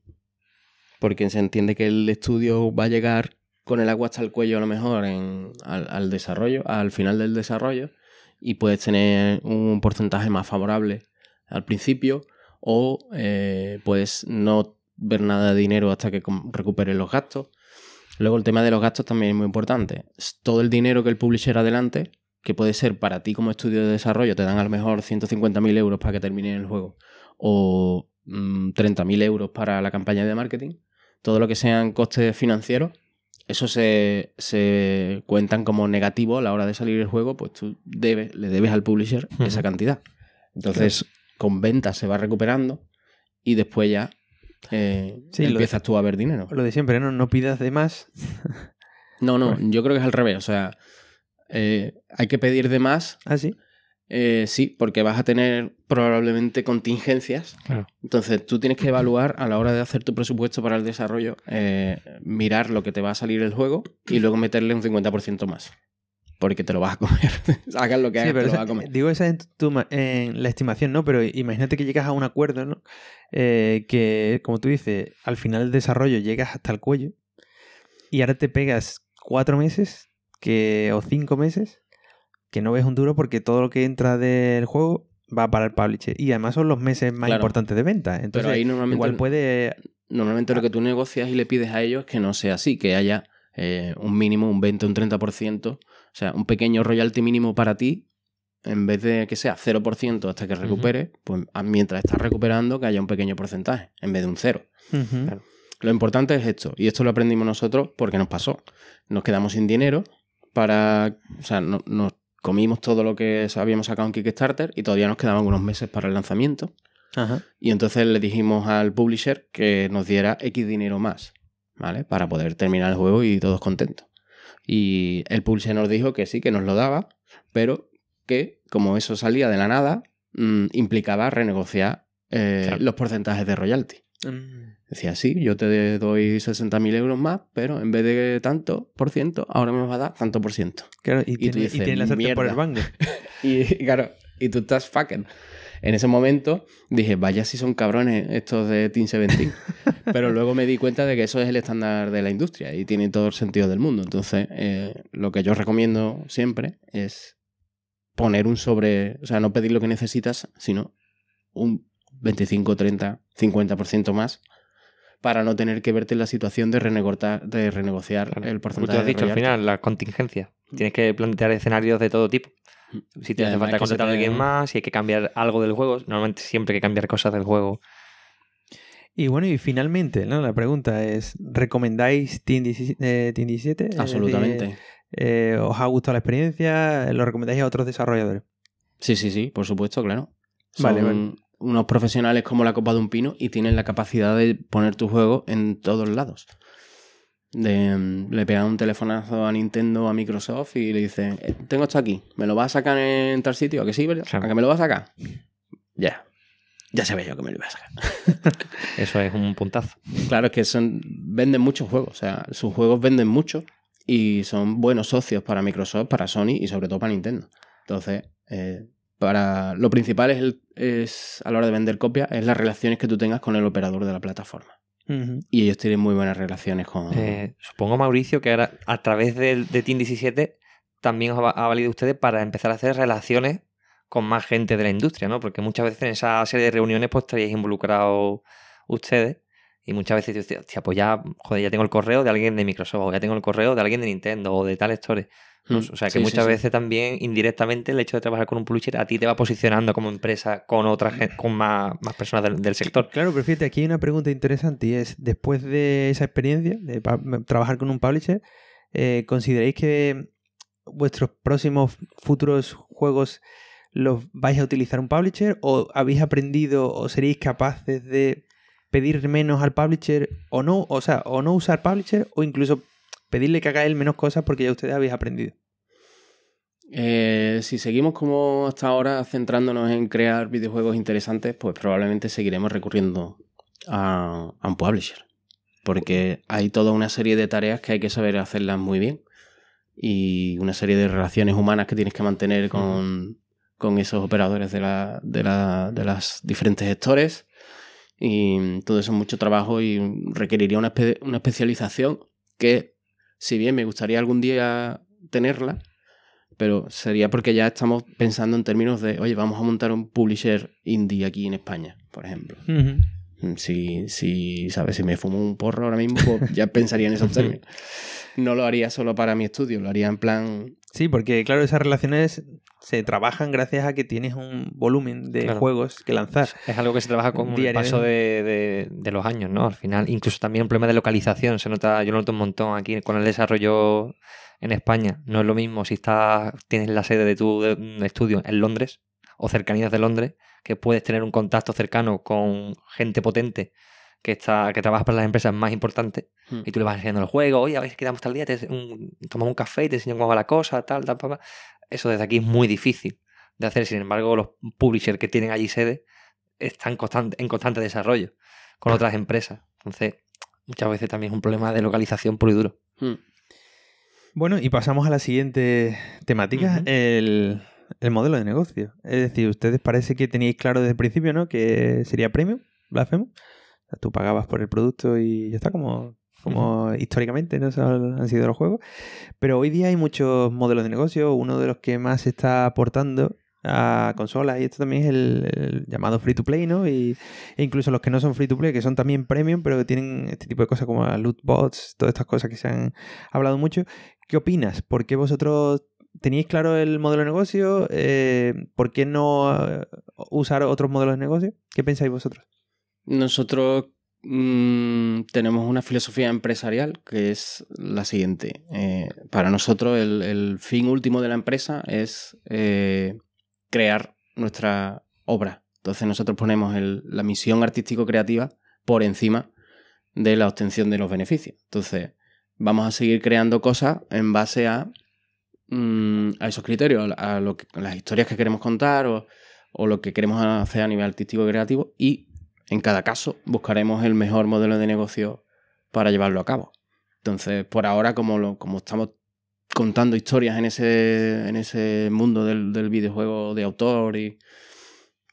Porque se entiende que el estudio va a llegar con el agua hasta el cuello a lo mejor en, al desarrollo, al final del desarrollo, y puedes tener un porcentaje más favorable al principio o eh, puedes no ver nada de dinero hasta que recuperes los gastos. Luego el tema de los gastos también es muy importante. Todo el dinero que el publisher adelante, que puede ser para ti como estudio de desarrollo, te dan a lo mejor 150.000 euros para que termine el juego o 30.000 mm, euros para la campaña de marketing, todo lo que sean costes financieros, eso se, cuentan como negativo a la hora de salir el juego, pues tú debes, le debes al publisher esa cantidad. Entonces, con ventas se va recuperando y después ya eh, empiezas tú a ver dinero. Lo de siempre, ¿no? No pidas de más. no, no, yo creo que es al revés. O sea, eh, hay que pedir de más. Ah, sí. Eh, sí, porque vas a tener probablemente contingencias. Entonces, tú tienes que evaluar a la hora de hacer tu presupuesto para el desarrollo, eh, mirar lo que te va a salir el juego y luego meterle un 50% más porque te lo vas a comer. Hagas lo que hagas, te lo vas a comer. Digo, esa es en la estimación, ¿no? Pero imagínate que llegas a un acuerdo, ¿no? Eh, que, como tú dices, al final del desarrollo llegas hasta el cuello y ahora te pegas cuatro meses que, o cinco meses que no ves un duro porque todo lo que entra del juego va para el publisher. Y además son los meses más importantes de venta. Entonces, ahí igual puede... Normalmente lo que tú negocias y le pides a ellos que no sea así, que haya... Eh, un mínimo, un 20, un 30% o sea, un pequeño royalty mínimo para ti, en vez de que sea 0% hasta que recupere, pues mientras estás recuperando, que haya un pequeño porcentaje, en vez de un cero. Lo importante es esto, y esto lo aprendimos nosotros porque nos pasó. Nos quedamos sin dinero para. O sea, nos comimos todo lo que habíamos sacado en Kickstarter y todavía nos quedaban unos meses para el lanzamiento. Y entonces le dijimos al publisher que nos diera X dinero más, ¿vale? Para poder terminar el juego y todos contentos. Y el pulse nos dijo que sí, que nos lo daba, pero que como eso salía de la nada, mm, implicaba renegociar eh, los porcentajes de royalty. Mm. Decía, sí, yo te doy 60.000 euros más, pero en vez de tanto por ciento, ahora me vas a dar tanto por ciento. Claro, y, la por el banco. y claro, y tú estás fucking. En ese momento dije, vaya si son cabrones estos de Team 17. Pero luego me di cuenta de que eso es el estándar de la industria y tiene todo el sentido del mundo. Entonces, eh, lo que yo recomiendo siempre es poner un sobre, o sea, no pedir lo que necesitas, sino un 25, 30, 50% más para no tener que verte en la situación de, de renegociar el porcentaje. Tú has dicho al final, la contingencia. Tienes que plantear escenarios de todo tipo. Si te hace falta contratar a alguien más, si hay que cambiar algo del juego, normalmente siempre hay que cambiar cosas del juego. Y bueno, y finalmente, La pregunta es, ¿recomendáis Team, 17? Eh, eh, Absolutamente. Eh, ¿Os ha gustado la experiencia? ¿Lo recomendáis a otros desarrolladores? Sí, sí, sí, por supuesto, claro. Son unos profesionales como la copa de un pino y tienen la capacidad de poner tu juego en todos lados. De, le pegan un telefonazo a Nintendo, a Microsoft y le dicen, eh, tengo esto aquí, ¿me lo vas a sacar en tal sitio? ¿A qué sí, ¿A que me lo vas a sacar? Ya. Ya sabía yo que me lo iba a sacar. eso es un puntazo. Claro, es que son, venden muchos juegos. O sea, sus juegos venden mucho y son buenos socios para Microsoft, para Sony y sobre todo para Nintendo. Entonces, eh, para lo principal es, es a la hora de vender copias, es las relaciones que tú tengas con el operador de la plataforma. Y ellos tienen muy buenas relaciones con. Eh, supongo, Mauricio, que ahora a través de, Team 17 también os ha, valido ustedes para empezar a hacer relaciones con más gente de la industria, ¿no? Porque muchas veces en esa serie de reuniones pues estaríais involucrados ustedes y muchas veces te hostia, pues ya, joder, ya tengo el correo de alguien de Microsoft, o ya tengo el correo de alguien de Nintendo o de tal store. Mm, o sea, que muchas veces también indirectamente el hecho de trabajar con un publisher a ti te va posicionando como empresa con gente con más, más personas del, sector. Claro, pero fíjate, aquí hay una pregunta interesante y es, después de esa experiencia de trabajar con un publisher, eh, ¿consideráis que vuestros próximos futuros juegos los vais a utilizar un publisher o habéis aprendido o seréis capaces de pedir menos al publisher o no, o sea, o no usar publisher o incluso pedirle que haga él menos cosas porque ya ustedes habéis aprendido. Eh, si seguimos como hasta ahora centrándonos en crear videojuegos interesantes, pues probablemente seguiremos recurriendo a, un publisher. Porque hay toda una serie de tareas que hay que saber hacerlas muy bien y una serie de relaciones humanas que tienes que mantener con, con esos operadores de, la, las diferentes gestores y todo eso es mucho trabajo y requeriría una, especialización que, si bien me gustaría algún día tenerla, pero sería porque ya estamos pensando en términos de, oye, vamos a montar un publisher indie aquí en España, por ejemplo. Mm, si, ¿sabes? Si me fumo un porro ahora mismo, pues, ya pensaría en eso términos. No lo haría solo para mi estudio, lo haría en plan... Sí, porque claro, esas relaciones se trabajan gracias a que tienes un volumen de juegos que lanzar. Es algo que se trabaja con el paso de, los años, ¿no? Al final, incluso también un problema de localización. Se nota, yo lo noto un montón aquí con el desarrollo en España. No es lo mismo si estás, tienes la sede de tu estudio en Londres o cercanías de Londres que puedes tener un contacto cercano con gente potente que está que trabaja para las empresas más importantes hmm. y tú le vas enseñando el juego. oye, a veces quedamos tal día, te, un, un café y te enseñan cómo va la cosa, tal, tal, papá. Eso desde aquí es muy difícil de hacer, sin embargo, los publishers que tienen allí sede están en constante desarrollo con hmm. otras empresas. Entonces, muchas veces también es un problema de localización puro y duro. Hmm. Bueno, y pasamos a la siguiente temática, el, el modelo de negocio. Es decir, ustedes parece que teníais claro desde el principio, ¿no? Que sería premium, Blasfemo. tú pagabas por el producto y ya está, como, como históricamente ¿no? han sido los juegos. Pero hoy día hay muchos modelos de negocio. Uno de los que más se está aportando a consolas y esto también es el, llamado free to play, ¿no? Y, e incluso los que no son free to play, que son también premium, pero que tienen este tipo de cosas como loot bots, todas estas cosas que se han hablado mucho. ¿Qué opinas? ¿Por qué vosotros ¿Teníais claro el modelo de negocio, eh, ¿por qué no eh, usar otros modelos de negocio? ¿Qué pensáis vosotros? Nosotros mm, tenemos una filosofía empresarial que es la siguiente. Eh, para nosotros el, fin último de la empresa es crear nuestra obra. Entonces nosotros ponemos la misión artístico-creativa por encima de la obtención de los beneficios. Entonces vamos a seguir creando cosas en base a Mm, a esos criterios, a, las historias que queremos contar o, lo que queremos hacer a nivel artístico y creativo y en cada caso buscaremos el mejor modelo de negocio para llevarlo a cabo. Entonces, por ahora, como, estamos contando historias en ese, mundo del, videojuego de autor y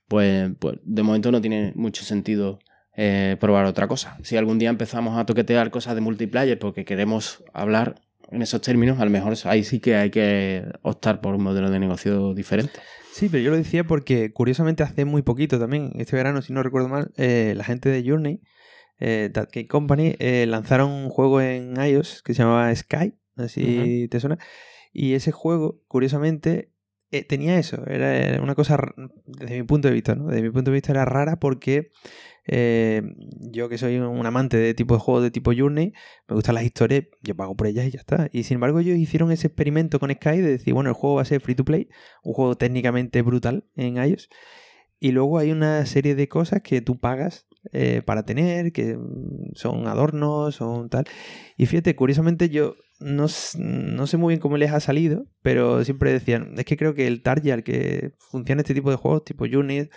pues, pues, de momento no tiene mucho sentido eh, probar otra cosa. Si algún día empezamos a toquetear cosas de multiplayer porque queremos hablar en esos términos, a lo mejor ahí sí que hay que optar por un modelo de negocio diferente. Sí, pero yo lo decía porque curiosamente hace muy poquito también, este verano, si no recuerdo mal, eh, la gente de Journey, eh, Company, eh, lanzaron un juego en iOS que se llamaba Sky, así te suena, y ese juego, curiosamente, eh, tenía eso, era una cosa, desde mi punto de vista, ¿no? Desde mi punto de vista era rara porque eh, yo que soy un amante de tipo de juegos de tipo Journey, me gustan las historias, yo pago por ellas y ya está. Y sin embargo ellos hicieron ese experimento con Sky de decir, bueno, el juego va a ser free to play, un juego técnicamente brutal en iOS. Y luego hay una serie de cosas que tú pagas eh, para tener, que mm, son adornos, son tal. Y fíjate, curiosamente yo no, sé muy bien cómo les ha salido, pero siempre decían, es que creo que el target al que funciona este tipo de juegos, tipo journey,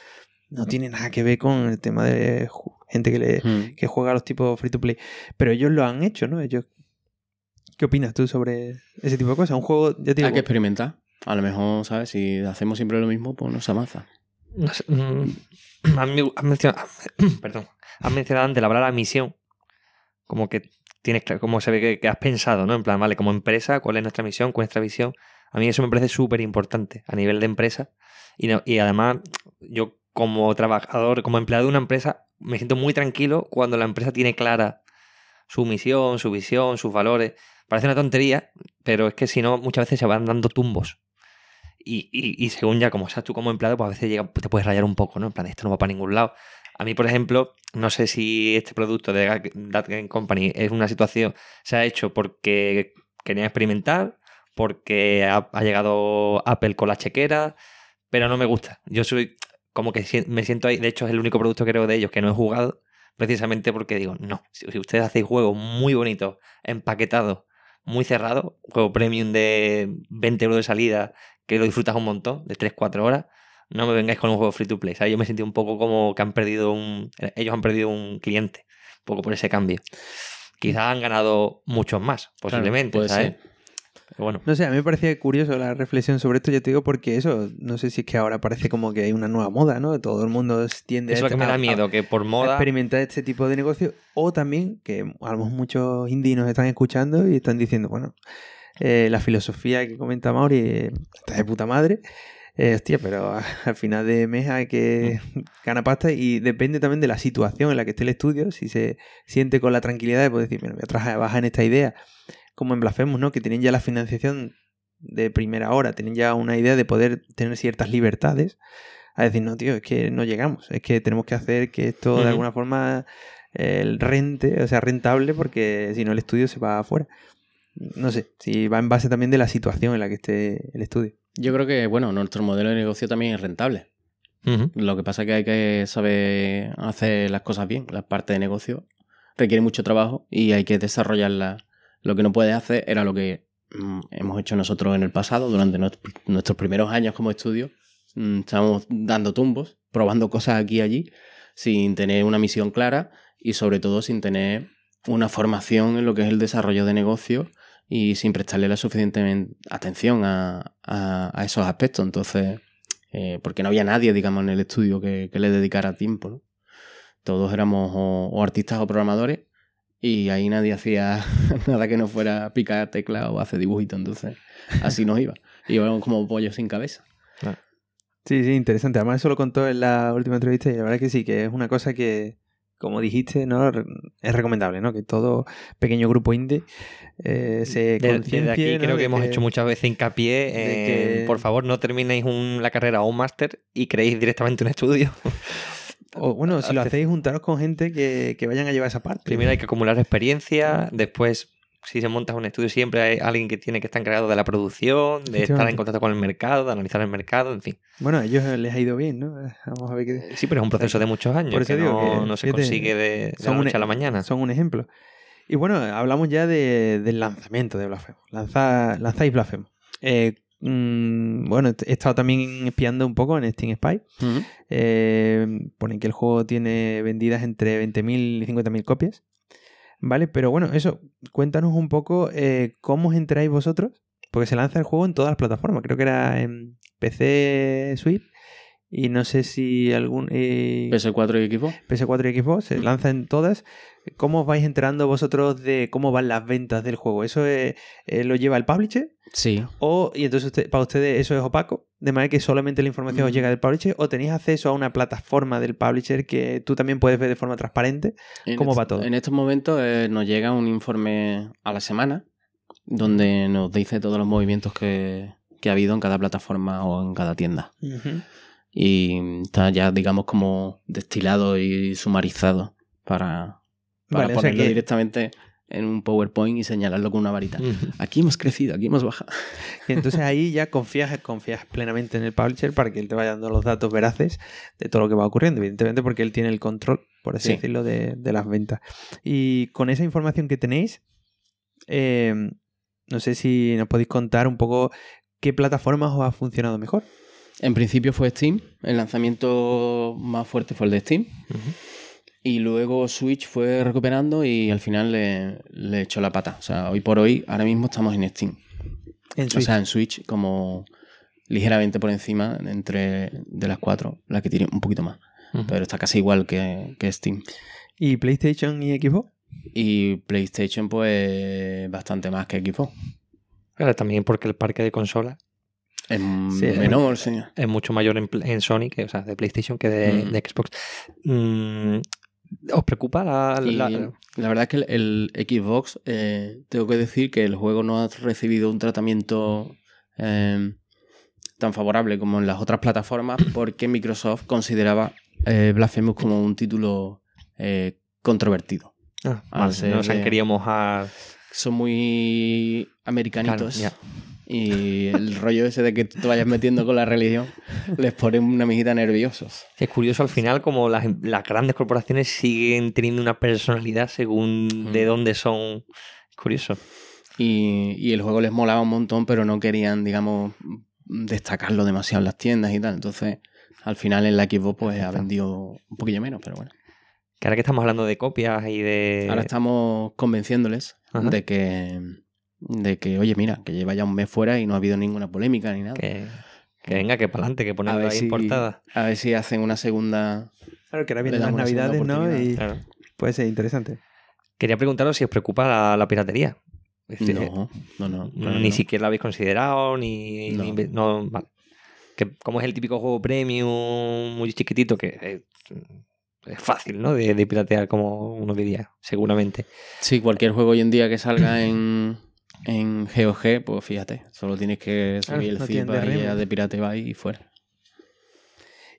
no tiene nada que ver con el tema de gente que, le, juega a los tipos free to play. Pero ellos lo han hecho, ¿no? Ellos... ¿Qué opinas tú sobre ese tipo de cosas? Un juego, ya Hay que experimentar. A lo mejor, ¿sabes? Si hacemos siempre lo mismo, pues nos amaza. No se amaza. has, mencionado, perdón, mencionado antes la palabra misión. Como que tienes claro, como se que, has pensado, ¿no? En plan, vale, como empresa, ¿cuál es nuestra misión? ¿Cuál es nuestra visión? A mí eso me parece súper importante a nivel de empresa. Y, y además, yo como trabajador, como empleado de una empresa, me siento muy tranquilo cuando la empresa tiene clara su misión, su visión, sus valores. Parece una tontería, pero es que si no, muchas veces se van dando tumbos. Y, según ya, como seas tú como empleado, pues a veces llega, te puedes rayar un poco, ¿no? En plan, esto no va para ningún lado. A mí, por ejemplo, no sé si este producto de That Company es una situación, se ha hecho porque quería experimentar, porque ha, ha llegado Apple con la chequera, pero no me gusta. Yo soy, como que me siento ahí, de hecho es el único producto que creo de ellos que no he jugado, precisamente porque digo, no, si, ustedes hacéis juegos muy bonitos, empaquetados, muy cerrados, juego premium de 20 euros de salida, que lo disfrutas un montón, de 3-4 horas, no me vengáis con un juego free to play. sabes yo me sentí un poco como que han perdido un. Ellos han perdido un cliente, un poco por ese cambio. Quizás han ganado muchos más, posiblemente, ¿sabes? No sé, a mí me parecía curioso la reflexión sobre esto, ya te digo, porque eso, no sé si es que ahora parece como que hay una nueva moda, ¿no? Todo el mundo tiende a... me da miedo, que por moda... Experimentar este tipo de negocio, o también que algunos muchos indinos están escuchando y están diciendo, bueno, eh, la filosofía que comenta Mauri eh, está de puta madre. Eh, hostia, pero al final de mes hay que mm. ganar pasta y depende también de la situación en la que esté el estudio, si se siente con la tranquilidad de poder decir, mira, me voy a trabajar baja en esta idea como en Blasfemos, ¿no? Que tienen ya la financiación de primera hora, tienen ya una idea de poder tener ciertas libertades, a decir, no, tío, es que no llegamos, es que tenemos que hacer que esto de alguna forma el rente, o sea, rentable, porque si no el estudio se va afuera. No sé, si va en base también de la situación en la que esté el estudio. Yo creo que, bueno, nuestro modelo de negocio también es rentable. Lo que pasa es que hay que saber hacer las cosas bien. La parte de negocio requiere mucho trabajo y hay que desarrollarla lo que no puede hacer era lo que mm. hemos hecho nosotros en el pasado, durante nuestros primeros años como estudio. Mm, estábamos dando tumbos, probando cosas aquí y allí, sin tener una misión clara y sobre todo sin tener una formación en lo que es el desarrollo de negocios y sin prestarle la suficiente atención a, esos aspectos. Entonces, eh, porque no había nadie, digamos, en el estudio que, le dedicara tiempo. Todos éramos o artistas o programadores y ahí nadie hacía nada que no fuera picar tecla o hacer dibujito, entonces así nos iba. Y íbamos como pollo sin cabeza. Sí, sí, interesante. Además eso lo contó en la última entrevista y la verdad es que sí, que es una cosa que, como dijiste, ¿no? es recomendable, ¿no? Que todo pequeño grupo indie eh, se de, aquí creo que, hemos hecho muchas veces hincapié en, que... por favor, no terminéis un, la carrera o un máster y creéis directamente un estudio. O bueno, si lo hacéis, juntaros con gente que, vayan a llevar esa parte. Primero hay que acumular experiencia, después si se monta un estudio siempre hay alguien que tiene que estar encargado de la producción, de estar en contacto con el mercado, de analizar el mercado, en fin. Bueno, a ellos les ha ido bien, ¿no? Vamos a ver qué... Sí, pero es un proceso de muchos años, Por eso digo no, se consigue de, la noche a la e- mañana. Son un ejemplo. Y bueno, hablamos ya del lanzamiento de Blasfemo. lanzáis Blasfemo. Eh, Mm, bueno, he estado también espiando un poco en Steam Spy. Eh, ponen que el juego tiene vendidas entre 20.000 y 50.000 copias. ¿Vale? Pero bueno, eso, cuéntanos un poco eh, cómo os enteráis vosotros, porque se lanza el juego en todas las plataformas. Creo que era en PC, Switch y no sé si algún... Eh, PS4 y Xbox. PS4 y Xbox, se mm. lanzan todas. ¿Cómo os vais enterando vosotros de cómo van las ventas del juego? ¿Eso eh, lo lleva el publisher? Sí. O, y entonces para ustedes eso es opaco, de manera que solamente la información os mm. llega del publisher, o tenéis acceso a una plataforma del publisher que tú también puedes ver de forma transparente cómo va todo. En estos momentos eh, nos llega un informe a la semana donde nos dice todos los movimientos que, que ha habido en cada plataforma o en cada tienda y está ya, digamos, como destilado y sumarizado para, para ponerlo directamente en un PowerPoint y señalarlo con una varita. Aquí hemos crecido, aquí hemos bajado. Y entonces ahí ya confías, confías plenamente en el publisher para que él te vaya dando los datos veraces de todo lo que va ocurriendo, evidentemente porque él tiene el control, por así decirlo, de, de, las ventas. Y con esa información que tenéis, eh, no sé si nos podéis contar un poco qué plataforma os ha funcionado mejor. En principio fue Steam, el lanzamiento más fuerte fue el de Steam. Y luego Switch fue recuperando y al final le, echó la pata. O sea, hoy por hoy, ahora mismo estamos en Steam. O sea, en Switch como ligeramente por encima entre de las cuatro, la que tiene un poquito más. Pero está casi igual que, que Steam. ¿Y PlayStation y Xbox? Y PlayStation pues bastante más que Xbox. Claro, también porque el parque de consolas es mucho mayor en, Sony, que, o sea, de PlayStation que de, mm. Xbox. Mm, ¿Os preocupa la, la, verdad es que el, Xbox, eh, tengo que decir que el juego no ha recibido un tratamiento em, tan favorable como en las otras plataformas porque Microsoft consideraba eh, Blasphemous como un título eh, controvertido. Ah, no se Son muy americanitos. Y el rollo ese de que tú te vayas metiendo con la religión les pone una mijita nerviosos. Es curioso al final como las, grandes corporaciones siguen teniendo una personalidad según de dónde son. Es curioso. Y, y, el juego les molaba un montón, pero no querían, digamos, destacarlo demasiado en las tiendas y tal. Entonces, al final el equipo Xbox pues ha vendido un poquillo menos, pero bueno. Que ahora que estamos hablando de copias y de... Ahora estamos convenciéndoles de que de que, oye, mira, que lleva ya un mes fuera y no ha habido ninguna polémica ni nada. Que, venga, que para adelante, que ponéis ahí importada. A ver si hacen una segunda. Claro, que ahora vienen las navidades, ¿no? Y puede ser interesante. Quería preguntaros si os preocupa la, piratería. no, no, no. ni siquiera la habéis considerado, ni. No. Que, como es el típico juego premium, muy chiquitito, que. es fácil, ¿no? De, de, piratear, como uno diría, seguramente. Sí, cualquier juego hoy en día que salga en, en GOG, pues fíjate, solo tienes que ah, subir el zip, de Pirate Bay y fuera.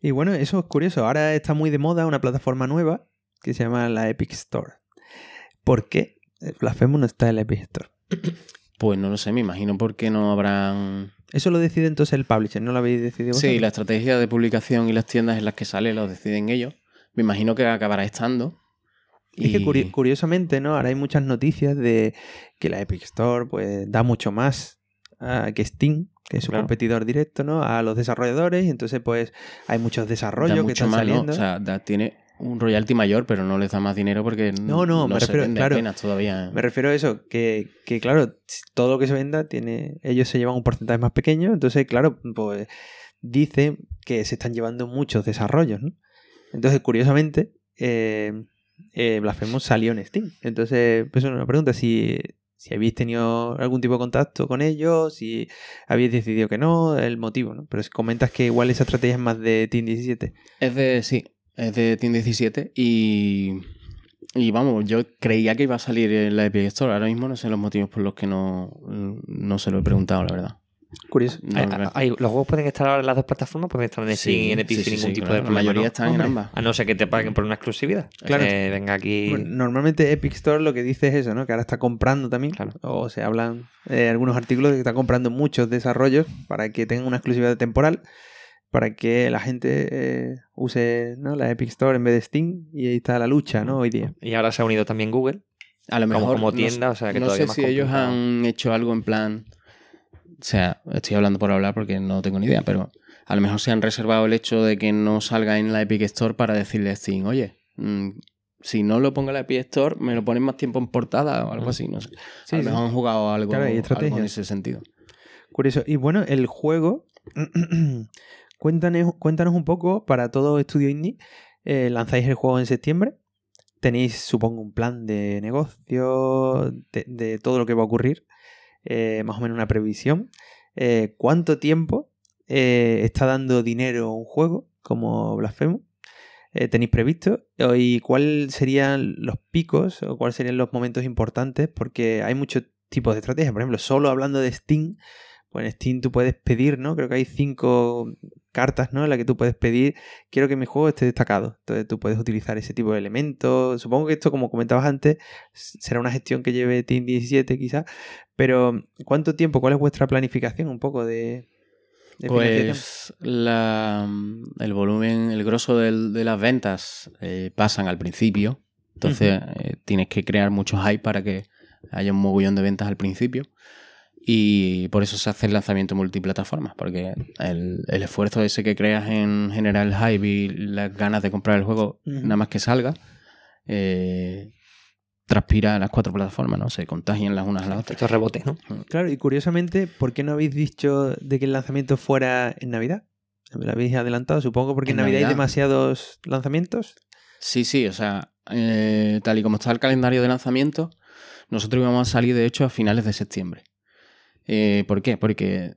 Y bueno, eso es curioso. Ahora está muy de moda una plataforma nueva que se llama la Epic Store. ¿Por qué FEMU no está en la Epic Store? Pues no lo sé, me imagino porque no habrán. Eso lo decide entonces el publisher, ¿no lo habéis decidido vosotros? Sí, la estrategia de publicación y las tiendas en las que sale lo deciden ellos. Me imagino que acabará estando, y... Es que curiosamente, ¿no? Ahora hay muchas noticias de que la Epic Store pues da mucho más que Steam, que es su competidor directo, ¿no? A los desarrolladores. Y entonces, pues, hay muchos desarrollos que están saliendo. O sea, tiene un royalty mayor, pero no les da más dinero porque no, no, no se no, todavía. Me refiero a eso, que, claro, todo lo que se venda tiene. Ellos se llevan un porcentaje más pequeño. Entonces, claro, pues dicen que se están llevando muchos desarrollos, ¿no? Entonces, curiosamente. Eh, eh, Blasphemous salió en Steam. Entonces, pues una pregunta, si, si habéis tenido algún tipo de contacto con ellos, si habéis decidido que no, el motivo, ¿no? Pero si comentas que igual esa estrategia es más de Team 17. Es de, sí, es de Team 17 y... Y vamos, yo creía que iba a salir en la Epic Store. Ahora mismo no sé los motivos por los que no, no se lo he preguntado, la verdad. Curioso. los juegos pueden estar ahora en las dos plataformas, pueden estar en Epic sin, ningún tipo de problema. La mayoría están en ambas. A no ser que te paguen por una exclusividad. Eh, claro. Eh, venga aquí. normalmente Epic Store lo que dice es eso, ¿no? Que ahora está comprando también. Claro. O se hablan eh, algunos artículos de que están comprando muchos desarrollos para que tengan una exclusividad temporal para que la gente use la Epic Store en vez de Steam y ahí está la lucha, ¿no? Hoy día. Y ahora se ha unido también Google. A lo mejor. Como, tienda, no, o sea que No sé si ellos han hecho algo en plan o sea, estoy hablando por hablar porque no tengo ni idea, pero a lo mejor se han reservado el hecho de que no salga en la Epic Store para decirle a Steam, oye, mm, si no lo pongo en la Epic Store, me lo ponen más tiempo en portada o algo así, no sé. a lo mejor han jugado algo, en ese sentido. Curioso. Y bueno, el juego, cuéntanos, cuéntanos un poco para todo estudio indie, eh, lanzáis el juego en septiembre, tenéis, supongo, un plan de negocio, de todo lo que va a ocurrir. Eh, más o menos una previsión, eh, cuánto tiempo eh, está dando dinero un juego como blasfemo tenéis previsto y cuáles serían los picos o cuáles serían los momentos importantes porque hay muchos tipos de estrategias. Por ejemplo, solo hablando de Steam pues en Steam tú puedes pedir, ¿no? Creo que hay cinco cartas, ¿no? En las que tú puedes pedir, quiero que mi juego esté destacado. Entonces tú puedes utilizar ese tipo de elementos. Supongo que esto, como comentabas antes, será una gestión que lleve Team 17 quizás. Pero ¿cuánto tiempo? ¿Cuál es vuestra planificación un poco de... pues el volumen, el grosso de las ventas eh, pasan al principio. Entonces eh, tienes que crear muchos hype para que haya un mogollón de ventas al principio. Y por eso se hace el lanzamiento multiplataformas porque el, el esfuerzo ese que creas en generar el hype y las ganas de comprar el juego, nada más que salga, eh, transpira a las cuatro plataformas, ¿no? Se contagian las unas a las otras. Estos rebotes, ¿no? Claro, y curiosamente, ¿por qué no habéis dicho de que el lanzamiento fuera en Navidad? lo habéis adelantado, supongo, porque en, Navidad, hay demasiados lanzamientos. Sí, sí, o sea, eh, tal y como está el calendario de lanzamiento, nosotros íbamos a salir, de hecho, a finales de septiembre. Eh, ¿Por qué? Porque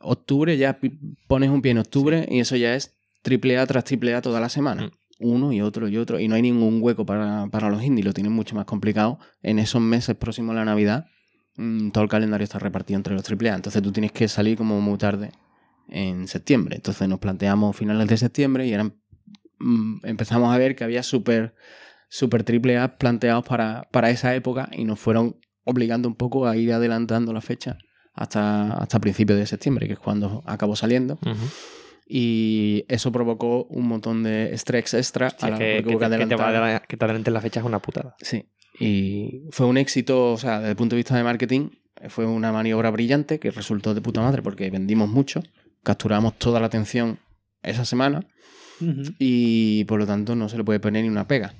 octubre ya pones un pie en octubre y eso ya es triple A tras triple A toda la semana. Mm. Uno y otro y otro. Y no hay ningún hueco para, los indies. Lo tienen mucho más complicado. En esos meses próximos a la Navidad, mm, todo el calendario está repartido entre los triple A. Entonces tú tienes que salir como muy tarde en septiembre. Entonces nos planteamos finales de septiembre y mm, empezamos a ver que había súper super triple A planteados para esa época y nos fueron obligando un poco a ir adelantando la fecha hasta, hasta principios de septiembre, que es cuando acabó saliendo. Y eso provocó un montón de estrés extra a la que, te, te va, que, es una putada. Sí. Y fue un éxito, o sea, desde el punto de vista de marketing, fue una maniobra brillante que resultó de puta madre porque vendimos mucho, capturamos toda la atención esa semana y por lo tanto no se le puede poner ni una pega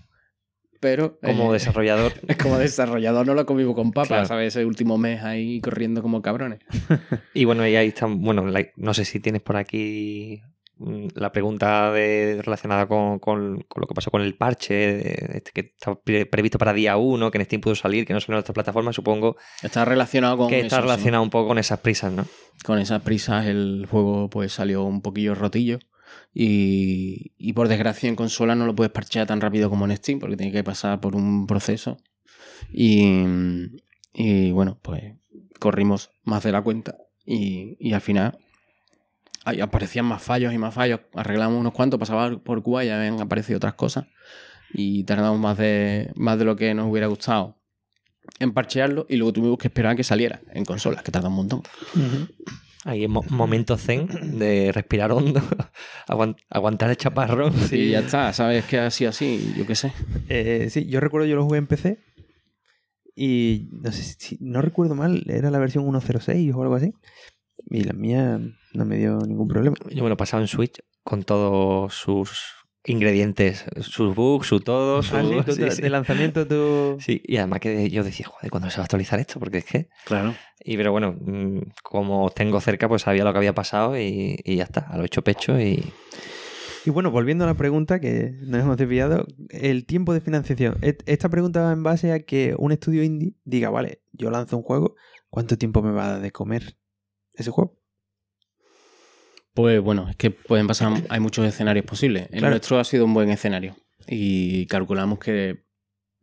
pero... Como eh, desarrollador. Como desarrollador no lo convivo con papas, ¿sabes? Ese último mes ahí corriendo como cabrones. y bueno, ahí están, bueno, no sé si tienes por aquí mm, la pregunta de, relacionada con, lo que pasó con el parche, este que está previsto para día 1, que en Steam pudo salir, que no salió en otras plataformas, supongo. Está relacionado con. Que está relacionado un poco con esas prisas, ¿no? Con esas prisas el juego pues salió un poquillo rotillo. Y, por desgracia en consola no lo puedes parchear tan rápido como en Steam porque tiene que pasar por un proceso. Y, y bueno, pues corrimos más de la cuenta y, y al final aparecían más fallos y más fallos. Arreglamos unos cuantos, pasaba por Cuba y ya habían aparecido otras cosas. Y tardamos más de, más de lo que nos hubiera gustado en parchearlo y luego tuvimos que esperar a que saliera en consola, que tarda un montón. Ahí es momento zen de respirar hondo, aguantar el chaparro y ya está, sabes que así, así, yo qué sé. Eh, sí, yo recuerdo, yo lo jugué en PC y no sé si, no recuerdo mal, era la versión 1.06 o algo así. Y la mía no me dio ningún problema. Yo me lo he pasado en Switch con todos sus ingredientes, sus bugs, su todo, su... Ah, lanzamiento, Sí, y además que yo decía, joder, ¿cuándo se va a actualizar esto? Porque es que... Claro. Y pero bueno, mm, como tengo cerca, pues sabía lo que había pasado y, y ya está, a lo hecho pecho y... Y bueno, volviendo a la pregunta que nos hemos desviado, el tiempo de financiación. Esta pregunta va en base a que un estudio indie diga, vale, yo lanzo un juego, ¿cuánto tiempo me va a dar de comer ese juego? Pues bueno, es que pueden pasar, hay muchos escenarios posibles. El nuestro ha sido un buen escenario y calculamos que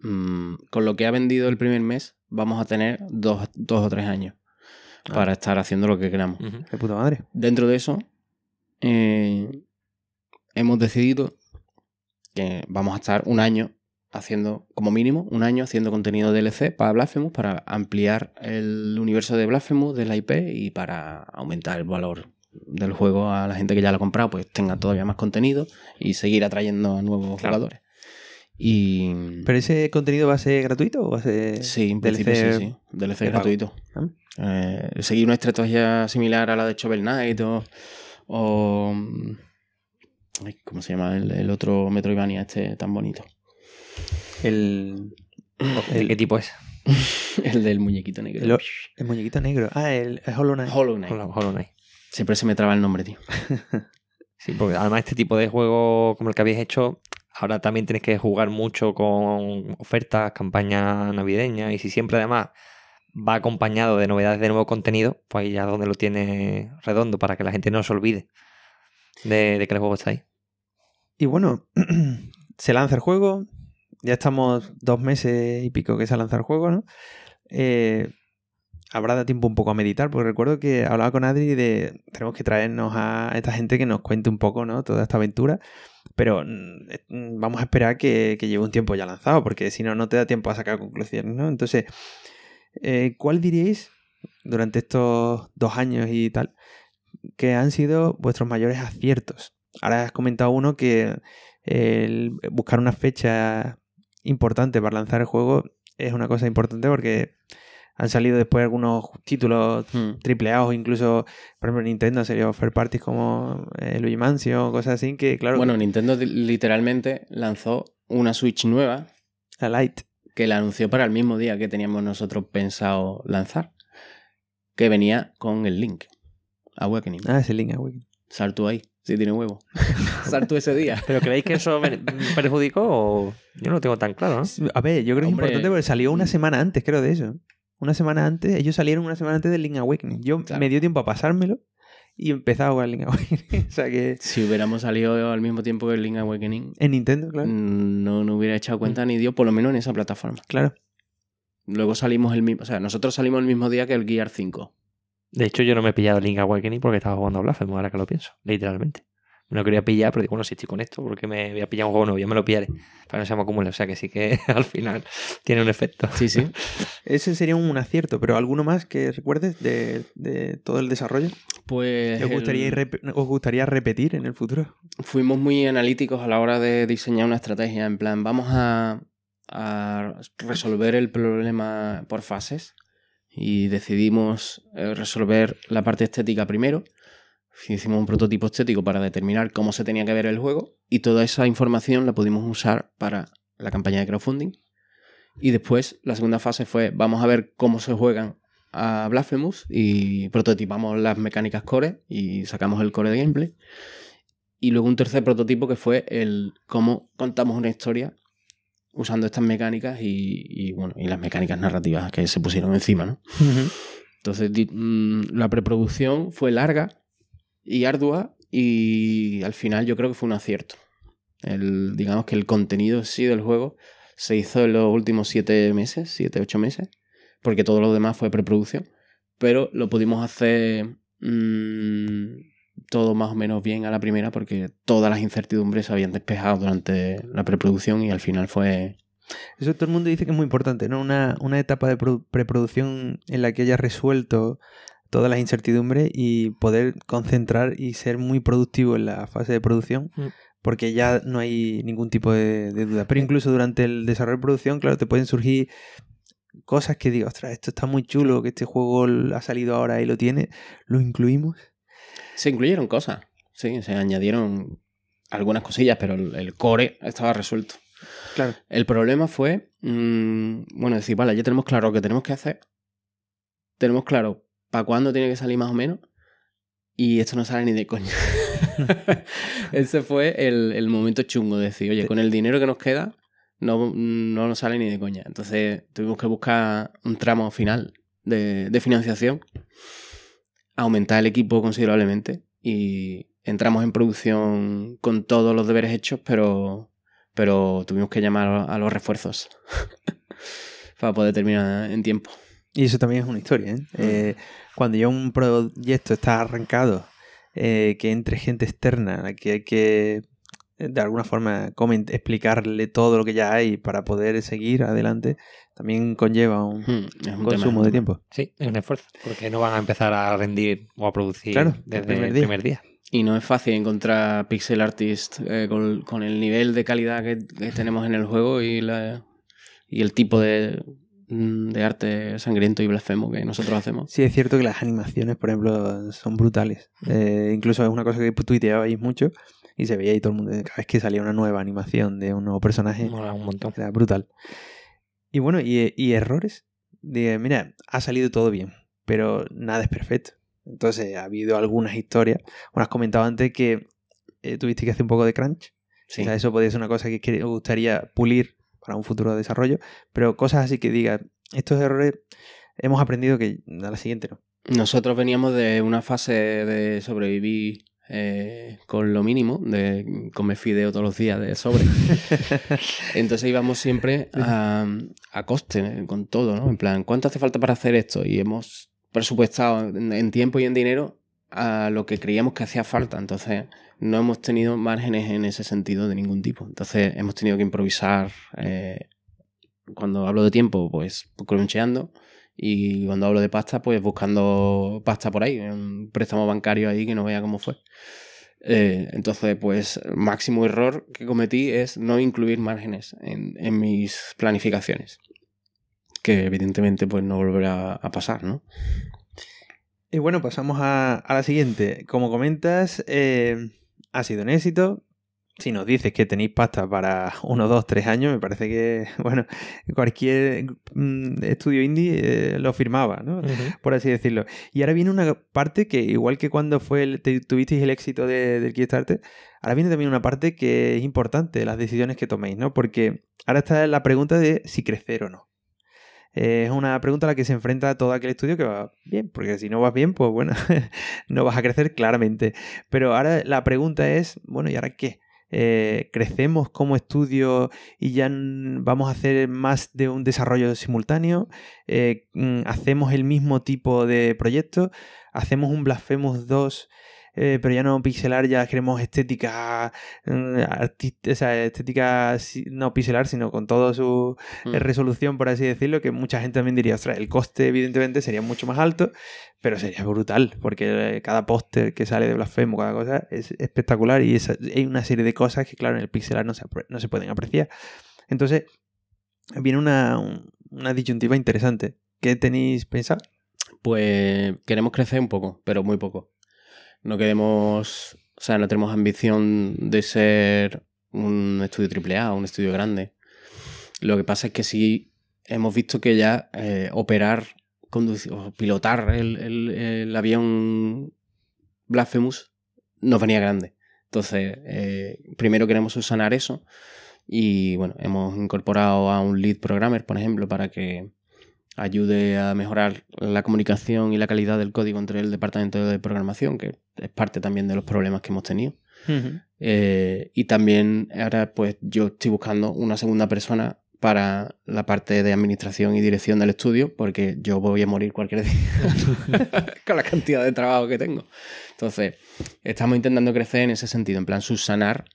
mm, con lo que ha vendido el primer mes vamos a tener dos, dos o tres años ah. para estar haciendo lo que queramos. puta madre. Dentro de eso, eh, hemos decidido que vamos a estar un año haciendo, como mínimo, un año haciendo contenido DLC para Blasphemous, para ampliar el universo de Blasphemous, de la IP y para aumentar el valor del juego a la gente que ya lo ha comprado, pues tenga todavía más contenido y seguir atrayendo a nuevos jugadores. Y... ¿Pero ese contenido va a ser gratuito o va a ser Sí, en principio sí, sí. gratuito. ¿Ah? Eh, seguir una estrategia similar a la de Shovel Knight o... Mm, ¿Cómo se llama el, otro Metroidvania este tan bonito? El... Oh, el... ¿Qué tipo es? el del muñequito negro. El, muñequito negro. Ah, el, Hollow Knight. Hollow Knight. Siempre se me traba el nombre, tío. sí, porque además este tipo de juego como el que habéis hecho, ahora también tienes que jugar mucho con ofertas, campañas navideñas, y si siempre además va acompañado de novedades de nuevo contenido, pues ahí ya donde lo tiene redondo para que la gente no se olvide de, que el juego está ahí. Y bueno, se lanza el juego, ya estamos dos meses y pico que se ha lanzado el juego, ¿no? Eh, habrá dado tiempo un poco a meditar, porque recuerdo que hablaba con Adri de tenemos que traernos a esta gente que nos cuente un poco, ¿no? Toda esta aventura. Pero mm, eh, mm, vamos a esperar que, que lleve un tiempo ya lanzado, porque si no, no te da tiempo a sacar conclusiones, ¿no? Entonces, eh, ¿cuál diríais durante estos dos años y tal que han sido vuestros mayores aciertos? Ahora has comentado uno que el buscar una fecha importante para lanzar el juego es una cosa importante porque han salido después algunos títulos tripleados hmm. triple A o incluso, por ejemplo, Nintendo salido fair parties como eh, Luigi Mansion o cosas así que, claro... Bueno, Nintendo literalmente lanzó una Switch nueva. La Lite. Que la anunció para el mismo día que teníamos nosotros pensado lanzar. Que venía con el link. Awakening. Ah, ese link Awakening. Saltó ahí. Si tiene huevo. Saltó ese día. ¿Pero creéis que eso perjudicó o.? Yo no lo tengo tan claro, ¿no? A ver, yo creo que es importante porque salió una semana antes, creo, de eso una semana antes, ellos salieron una semana antes del Link Awakening. Yo me dio tiempo a pasármelo y empezaba a jugar Link Awakening. o sea que... Si hubiéramos salido al mismo tiempo que el Link Awakening... En Nintendo, claro. No, no hubiera echado mm. cuenta ni Dios, por lo menos en esa plataforma. Claro. Luego salimos el mismo... O sea, nosotros salimos el mismo día que el Gear 5. De hecho, yo no me he pillado Link Awakening porque estaba jugando a Blasphemous, ahora que lo pienso, literalmente. No quería pillar, pero digo, bueno, si estoy con esto, porque me voy a pillar un juego nuevo, ya me lo pillaré, para no se me O sea que sí que al final tiene un efecto. Sí, sí. Ese sería un acierto, pero ¿alguno más que recuerdes de, todo el desarrollo? Pues. ¿Os gustaría, repetir en el futuro? Fuimos muy analíticos a la hora de diseñar una estrategia, en plan, vamos a resolver el problema por fases y decidimos eh, resolver la parte estética primero Hicimos un prototipo estético para determinar cómo se tenía que ver el juego y toda esa información la pudimos usar para la campaña de crowdfunding. Y después la segunda fase fue vamos a ver cómo se juegan a Blasphemous y prototipamos las mecánicas core y sacamos el core de gameplay. Y luego un tercer prototipo que fue el cómo contamos una historia usando estas mecánicas y, las mecánicas narrativas que se pusieron encima, ¿no? Entonces mm, la preproducción fue larga, y ardua y al final yo creo que fue un acierto. El, digamos que el contenido sí del juego se hizo en los últimos siete meses, siete, ocho meses, porque todo lo demás fue preproducción, pero lo pudimos hacer mm, todo más o menos bien a la primera porque todas las incertidumbres se habían despejado durante la preproducción y al final fue... Eso todo el mundo dice que es muy importante, ¿no? Una, una etapa de preproducción en la que hayas resuelto todas las incertidumbres y poder concentrar y ser muy productivo en la fase de producción. Mm. Porque ya no hay ningún tipo de, duda. Pero eh. incluso durante el desarrollo de producción, claro, te pueden surgir cosas que digo, ostras, esto está muy chulo, que este juego ha salido ahora y lo tiene, lo incluimos. Se incluyeron cosas, sí, se añadieron algunas cosillas, pero el, core estaba resuelto. Claro. El problema fue, mm, bueno, decir, vale, ya tenemos claro lo que tenemos que hacer, tenemos claro ¿para cuándo tiene que salir más o menos? Y esto no sale ni de coña. Ese fue el, momento chungo de decir, oye, con el dinero que nos queda, no, no nos sale ni de coña. Entonces tuvimos que buscar un tramo final de, financiación, aumentar el equipo considerablemente y entramos en producción con todos los deberes hechos, pero, pero tuvimos que llamar a los refuerzos para poder terminar en tiempo. Y eso también es una historia, eh, mm. eh cuando ya un proyecto está arrancado, eh, que entre gente externa, que hay que eh, de alguna forma explicarle todo lo que ya hay para poder seguir adelante, también conlleva un, hmm, consumo de tiempo. Sí, es un esfuerzo, porque no van a empezar a rendir o a producir desde el primer, día. Y no es fácil encontrar pixel artist eh, con, el nivel de calidad que, tenemos en el juego y el tipo de, Mm, de arte sangriento y blasfemo que nosotros hacemos. Sí, es cierto que las animaciones, por ejemplo, son brutales. Eh, incluso es una cosa que tuiteabais mucho y se veía y todo el mundo. Cada vez que salía una nueva animación de un nuevo personaje, un montón. era brutal. Y bueno, y, errores. De, mira, ha salido todo bien, pero nada es perfecto. Entonces, ha habido algunas historias. Bueno, has comentado antes que eh, tuviste que hacer un poco de crunch. O sea, eso podría ser una cosa que, que gustaría pulir para un futuro desarrollo, pero cosas así que digan, estos errores hemos aprendido que a la siguiente no. Nosotros veníamos de una fase de sobrevivir eh, con lo mínimo, de comer fideo todos los días de sobre. Entonces íbamos siempre a, coste, con todo, ¿no? En plan, ¿cuánto hace falta para hacer esto? Y hemos presupuestado en tiempo y en dinero a lo que creíamos que hacía falta. Entonces, no hemos tenido márgenes en ese sentido de ningún tipo. Entonces hemos tenido que improvisar. Eh, cuando hablo de tiempo, pues cruncheando. Y cuando hablo de pasta, pues buscando pasta por ahí, un préstamo bancario ahí que no vea cómo fue. Eh, entonces, pues el máximo error que cometí es no incluir márgenes en, mis planificaciones. Que evidentemente pues no volverá a pasar, ¿no? Y bueno, pasamos a, la siguiente. Como comentas, eh, ha sido un éxito. Si nos dices que tenéis pasta para uno, dos, tres años, me parece que, bueno, cualquier mm, estudio indie eh, lo firmaba, ¿no? Por así decirlo. Y ahora viene una parte que, igual que cuando fue el, tuvisteis el éxito del del Kickstarter, ahora viene también una parte que es importante, las decisiones que toméis, ¿no? Porque ahora está la pregunta de si crecer o no. Eh, es una pregunta a la que se enfrenta todo aquel estudio que va bien, porque si no vas bien, pues bueno, no vas a crecer claramente. Pero ahora la pregunta es, bueno, ¿y ahora qué? Eh, crecemos como estudio y ya vamos a hacer más de un desarrollo simultáneo, eh, mm, hacemos el mismo tipo de proyecto, hacemos un Blasphemous 2 eh, pero ya no pixelar, ya queremos estética, mm, estética no pixelar, sino con toda su eh, mm. resolución, por así decirlo, que mucha gente también diría, ostras, el coste evidentemente sería mucho más alto, pero sería brutal, porque eh, cada póster que sale de Blasfemo, cada cosa, es espectacular y hay una serie de cosas que, claro, en el pixelar no se, no se pueden apreciar. Entonces, viene una, una disyuntiva interesante. ¿Qué tenéis pensado? Pues queremos crecer un poco, pero muy poco. No queremos, o sea, no tenemos ambición de ser un estudio AAA, un estudio grande. Lo que pasa es que sí hemos visto que ya eh, operar, conducir, pilotar el, avión Blasphemous nos venía grande. Entonces, eh, primero queremos subsanar eso y bueno, hemos incorporado a un lead programmer, por ejemplo, para que ayude a mejorar la comunicación y la calidad del código entre el departamento de programación, que es parte también de los problemas que hemos tenido. Eh, y también ahora pues yo estoy buscando una segunda persona para la parte de administración y dirección del estudio, porque yo voy a morir cualquier día con la cantidad de trabajo que tengo. Entonces, estamos intentando crecer en ese sentido, en plan subsanar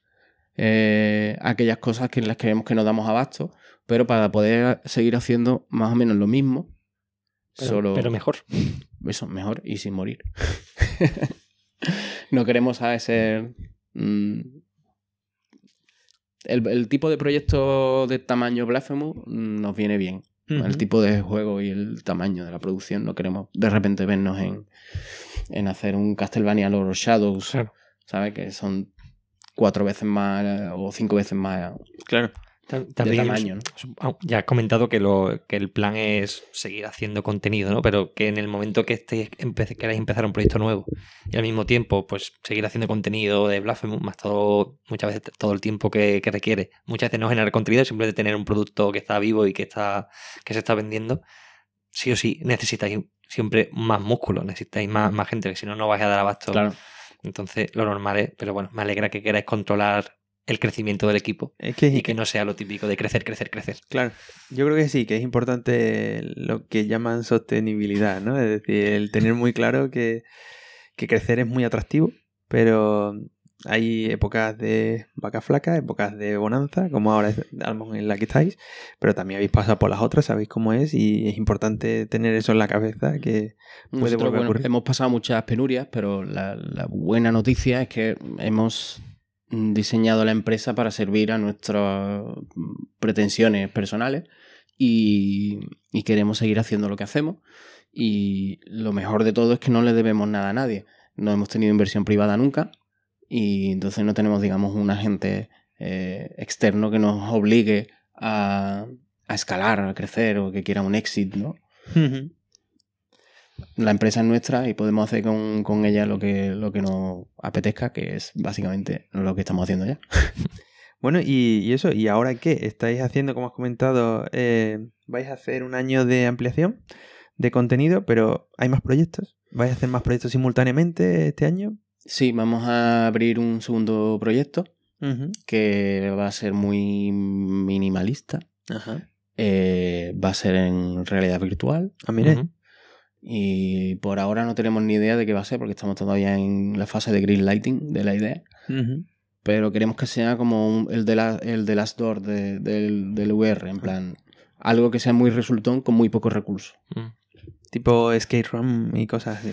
eh, aquellas cosas que en las que vemos que nos damos abasto pero para poder seguir haciendo más o menos lo mismo. Pero, solo... pero mejor. Eso, mejor y sin morir. no queremos a ese... Mm, el, tipo de proyecto de tamaño Blasphemous nos viene bien. El tipo de juego y el tamaño de la producción. No queremos de repente vernos en, hacer un Castlevania Lord of Shadows. ¿Sabes? Que son cuatro veces más o cinco veces más. Claro. También tamaño, ya has comentado que, que el plan es seguir haciendo contenido, ¿no? Pero que en el momento que queráis empezar un proyecto nuevo y al mismo tiempo, pues seguir haciendo contenido de Blasphemous, más todo, muchas veces todo el tiempo que, requiere. Muchas veces no generar contenido, simplemente tener un producto que está vivo y que, está, que se está vendiendo. Sí o sí necesitáis siempre más músculo, necesitáis más, gente, que si no, no vais a dar abasto. Entonces, lo normal es, pero bueno, me alegra que queráis controlar el crecimiento del equipo y que no sea lo típico de crecer, crecer, crecer. Claro, yo creo que sí, que es importante lo que llaman sostenibilidad, ¿no? Es decir, el tener muy claro que, crecer es muy atractivo, pero hay épocas de vaca flaca, épocas de bonanza, como ahora es en la que estáis, pero también habéis pasado por las otras, sabéis cómo es y es importante tener eso en la cabeza que puede hemos pasado muchas penurias, pero la buena noticia es que hemos diseñado la empresa para servir a nuestras pretensiones personales y, queremos seguir haciendo lo que hacemos. Y lo mejor de todo es que no le debemos nada a nadie. No hemos tenido inversión privada nunca y entonces no tenemos, digamos, un agente eh, externo que nos obligue a, escalar, a crecer o que quiera un éxito, ¿no? la empresa es nuestra y podemos hacer con, ella lo que, lo que nos apetezca, que es básicamente lo que estamos haciendo ya. Bueno, y, eso, ¿y ahora qué? ¿Estáis haciendo, como has comentado, eh, vais a hacer un año de ampliación de contenido, pero hay más proyectos? ¿Vais a hacer más proyectos simultáneamente este año? Sí, vamos a abrir un segundo proyecto que va a ser muy minimalista. Ajá. Eh, va a ser en realidad virtual. Ah, mire. Y por ahora no tenemos ni idea de qué va a ser porque estamos todavía en la fase de green lighting de la idea. Pero queremos que sea como el, de la, el de Last Door del, del, VR, en plan, algo que sea muy resultón con muy pocos recursos. Mm. Tipo skate run y cosas así.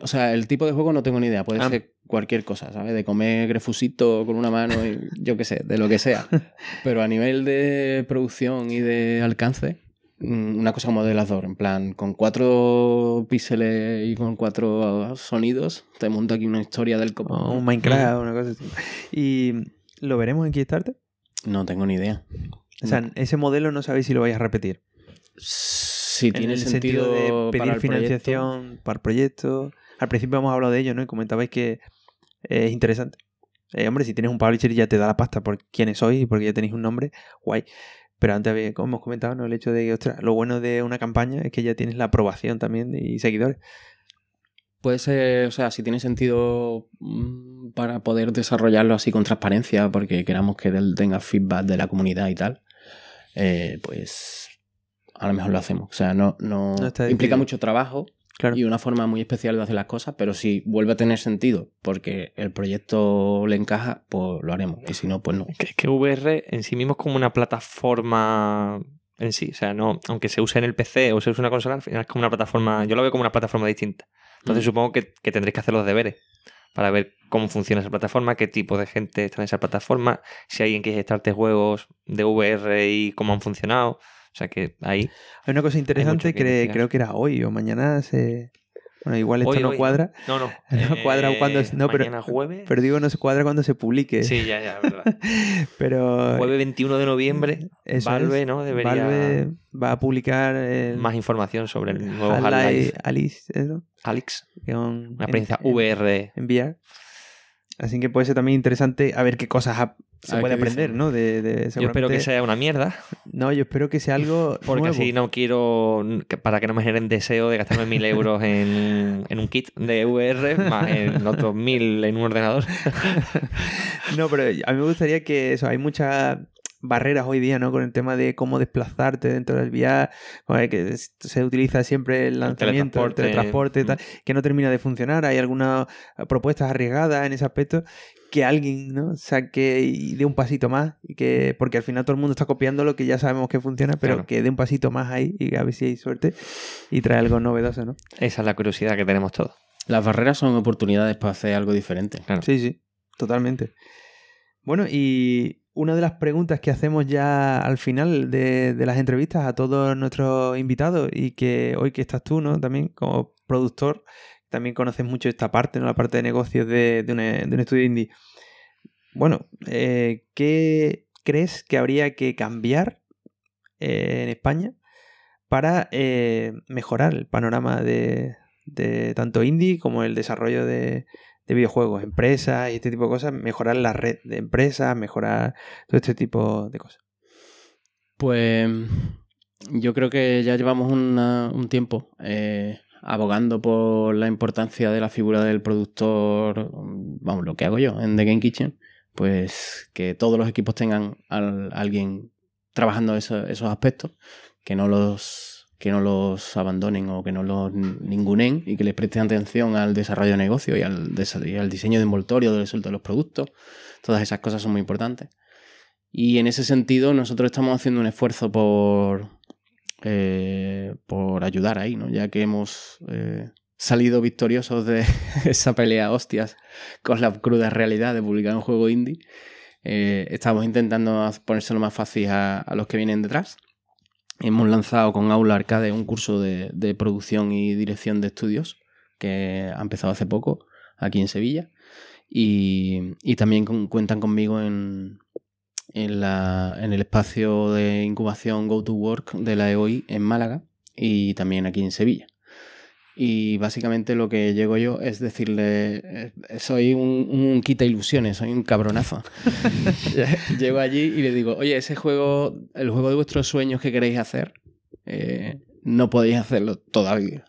o sea, el tipo de juego no tengo ni idea. Puede ah. ser cualquier cosa, ¿sabes? De comer grefusito con una mano, y, yo qué sé, de lo que sea. Pero a nivel de producción y de alcance, Mm, una cosa como en plan, con cuatro píxeles y con cuatro sonidos, te monto aquí una historia del como oh, un Minecraft, una cosa así. ¿Y lo veremos en Kickstarter? No tengo ni idea. O sea, ese modelo no sabéis si lo vais a repetir. Si tiene el sentido, de pedir financiación para el proyecto. Al principio hemos hablado de ello, ¿no? Y comentabais que es interesante. Eh, hombre, si tienes un publisher y ya te da la pasta por quiénes sois y porque ya tenéis un nombre, guay. Pero antes, como hemos comentado, ¿no? el hecho de lo bueno de una campaña es que ya tienes la aprobación también y seguidores. Puede ser, o sea, si tiene sentido mm, para poder desarrollarlo así con transparencia, porque queramos que él tenga feedback de la comunidad y tal, eh, pues a lo mejor lo hacemos. O sea, no, no implica mucho trabajo, y una forma muy especial de hacer las cosas, pero si vuelve a tener sentido porque el proyecto le encaja, pues lo haremos. Y si no, pues no. Es que VR en sí mismo es como una plataforma en sí. O sea, no, aunque se use en el PC o se use una consola, al final es como una plataforma. Yo lo veo como una plataforma distinta. Entonces mm. supongo que, tendréis que hacer los deberes para ver cómo funciona esa plataforma, qué tipo de gente está en esa plataforma, si hay en qué estarte juegos de VR y cómo han funcionado. O sea que ahí. Hay una cosa interesante que, creo que era hoy o mañana se. Bueno, igual esto no cuadra. No, no. No cuadra eh, cuando. No, pero, Pero digo, no se cuadra cuando se publique. Sí, ya, ya, verdad. pero. Jueves 21 de noviembre. Eso Valve, ¿no? Debería. Valve va a publicar. Más información sobre el nuevo half Alice, ¿eh? Alex. Una prensa VR. En VR. Así que puede ser también interesante a ver qué cosas se puede aprender, ¿no? yo espero que sea una mierda. No, yo espero que sea algo. Porque así no quiero. para que no me generen deseo de gastarme mil euros en, en, un kit de VR más en otros mil en un ordenador. no, pero a mí me gustaría que eso. Hay mucha barreras hoy día, ¿no? Con el tema de cómo desplazarte dentro del viaje, que se utiliza siempre el lanzamiento, el teletransporte, tal, mm. que no termina de funcionar. Hay algunas ah, propuestas arriesgadas en ese aspecto que alguien ¿no? saque y dé un pasito más, y que, porque al final todo el mundo está copiando lo que ya sabemos que funciona, pero que dé un pasito más ahí y a ver si hay suerte y trae algo novedoso, ¿no? Esa es la curiosidad que tenemos todos. Las barreras son oportunidades para hacer algo diferente. Claro. Sí, sí, totalmente. Bueno, y una de las preguntas que hacemos ya al final de, las entrevistas a todos nuestros invitados y que hoy que estás tú, ¿no? También como productor, también conoces mucho esta parte, La parte de negocios de, un estudio indie. Bueno, eh, ¿qué crees que habría que cambiar eh, en España para eh, mejorar el panorama de, tanto indie como el desarrollo de, de videojuegos, empresas y este tipo de cosas, mejorar la red de empresas, mejorar todo este tipo de cosas. Pues yo creo que ya llevamos un tiempo eh, abogando por la importancia de la figura del productor, vamos, lo que hago yo en The Game Kitchen, pues que todos los equipos tengan a alguien trabajando esos aspectos, que no los que no los abandonen o que no los ningunen y que les presten atención al desarrollo de negocio y al, al diseño de envoltorio del resultado de los productos. Todas esas cosas son muy importantes. Y en ese sentido nosotros estamos haciendo un esfuerzo por, eh, por ayudar ahí, ¿no? ya que hemos eh, salido victoriosos de esa pelea hostias con la cruda realidad de publicar un juego indie. Eh, estamos intentando ponérselo más fácil a los que vienen detrás hemos lanzado con Aula Arcade un curso de, producción y dirección de estudios que ha empezado hace poco aquí en Sevilla. Y, también cuentan conmigo en, en, en, el espacio de incubación Go to Work de la EOI en Málaga y también aquí en Sevilla. Y básicamente lo que llego yo es decirle, eh, eh, soy un, quita ilusiones, soy un cabronazo. llego allí y le digo, oye, ese juego, el juego de vuestros sueños que queréis hacer, eh, no podéis hacerlo todavía.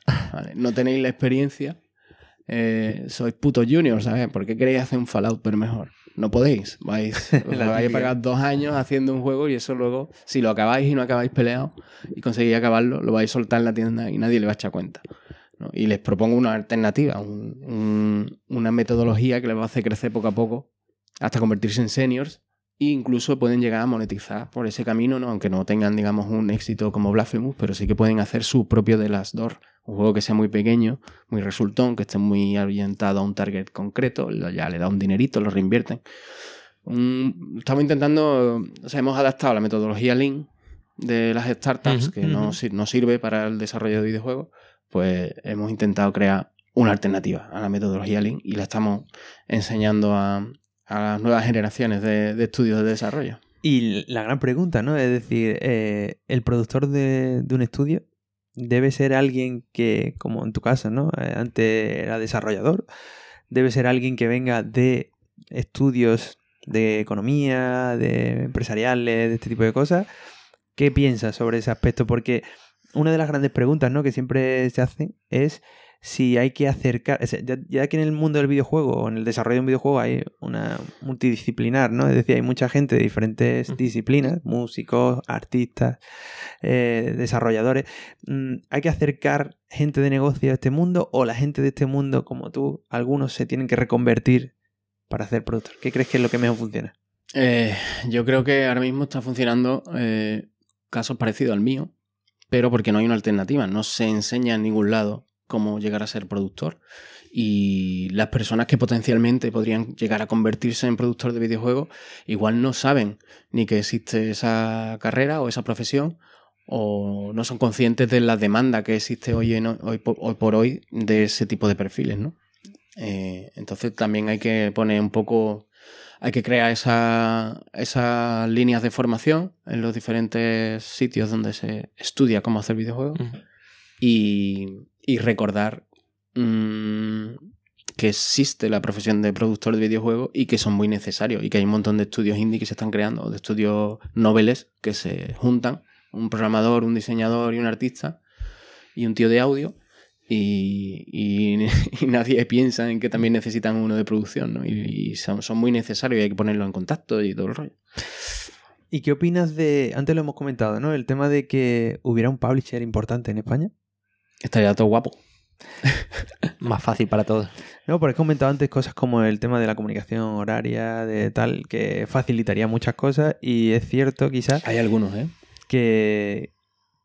No tenéis la experiencia. Eh, sois putos juniors, ¿sabes? ¿Por qué queréis hacer un Fallout pero mejor? No podéis. Vais, vais a pagar dos años haciendo un juego y eso luego, si lo acabáis y no acabáis peleado y conseguís acabarlo, lo vais a soltar en la tienda y nadie le va a echar cuenta. Y les propongo una alternativa, una metodología que les va a hacer crecer poco a poco hasta convertirse en seniors e incluso pueden llegar a monetizar por ese camino, aunque no tengan, digamos, un éxito como Blasphemous, pero sí que pueden hacer su propio de las Door, un juego que sea muy pequeño, muy resultón, que esté muy orientado a un target concreto, ya le da un dinerito, lo reinvierten. estamos intentando, o sea, hemos adaptado la metodología Lean de las startups, que no, sirve para el desarrollo de videojuegos, pues hemos intentado crear una alternativa a la metodología Lean y la estamos enseñando a, las nuevas generaciones de, estudios de desarrollo. Y la gran pregunta, ¿no? Es decir, eh, el productor de, de, un estudio debe ser alguien que, como en tu caso, ¿no? Eh, antes era desarrollador, debe ser alguien que venga de estudios de economía, de empresariales, de este tipo de cosas. ¿Qué piensas sobre ese aspecto? Porque una de las grandes preguntas ¿no? que siempre se hace es si hay que acercar, ya, que en el mundo del videojuego o en el desarrollo de un videojuego hay una multidisciplinar, ¿no? Es decir, hay mucha gente de diferentes disciplinas, músicos, artistas, eh, desarrolladores. Mm, ¿Hay que acercar gente de negocio a este mundo o la gente de este mundo como tú, algunos se tienen que reconvertir para hacer productos? ¿Qué crees que es lo que mejor funciona? Eh, yo creo que ahora mismo está funcionando eh, casos parecidos al mío, pero porque no hay una alternativa, no se enseña en ningún lado cómo llegar a ser productor. Y las personas que potencialmente podrían llegar a convertirse en productor de videojuegos, igual no saben ni que existe esa carrera o esa profesión, o no son conscientes de la demanda que existe hoy, en, hoy, por hoy de ese tipo de perfiles, eh, entonces también hay que poner un poco hay que crear esa, esas líneas de formación en los diferentes sitios donde se estudia cómo hacer videojuegos y, recordar mm, que existe la profesión de productor de videojuegos y que son muy necesarios y que hay un montón de estudios indie que se están creando, de estudios noveles que se juntan, un programador, un diseñador y un artista y un tío de audio y, nadie piensa en que también necesitan uno de producción, ¿no? Y, son, son, muy necesarios y hay que ponerlo en contacto y todo el rollo. ¿Y qué opinas de, antes lo hemos comentado, ¿no? El tema de que hubiera un publisher importante en España. Estaría todo guapo. Más fácil para todos. No, porque he comentado antes cosas como el tema de la comunicación horaria, de tal, que facilitaría muchas cosas y es cierto quizás... Hay algunos, ¿eh? Que,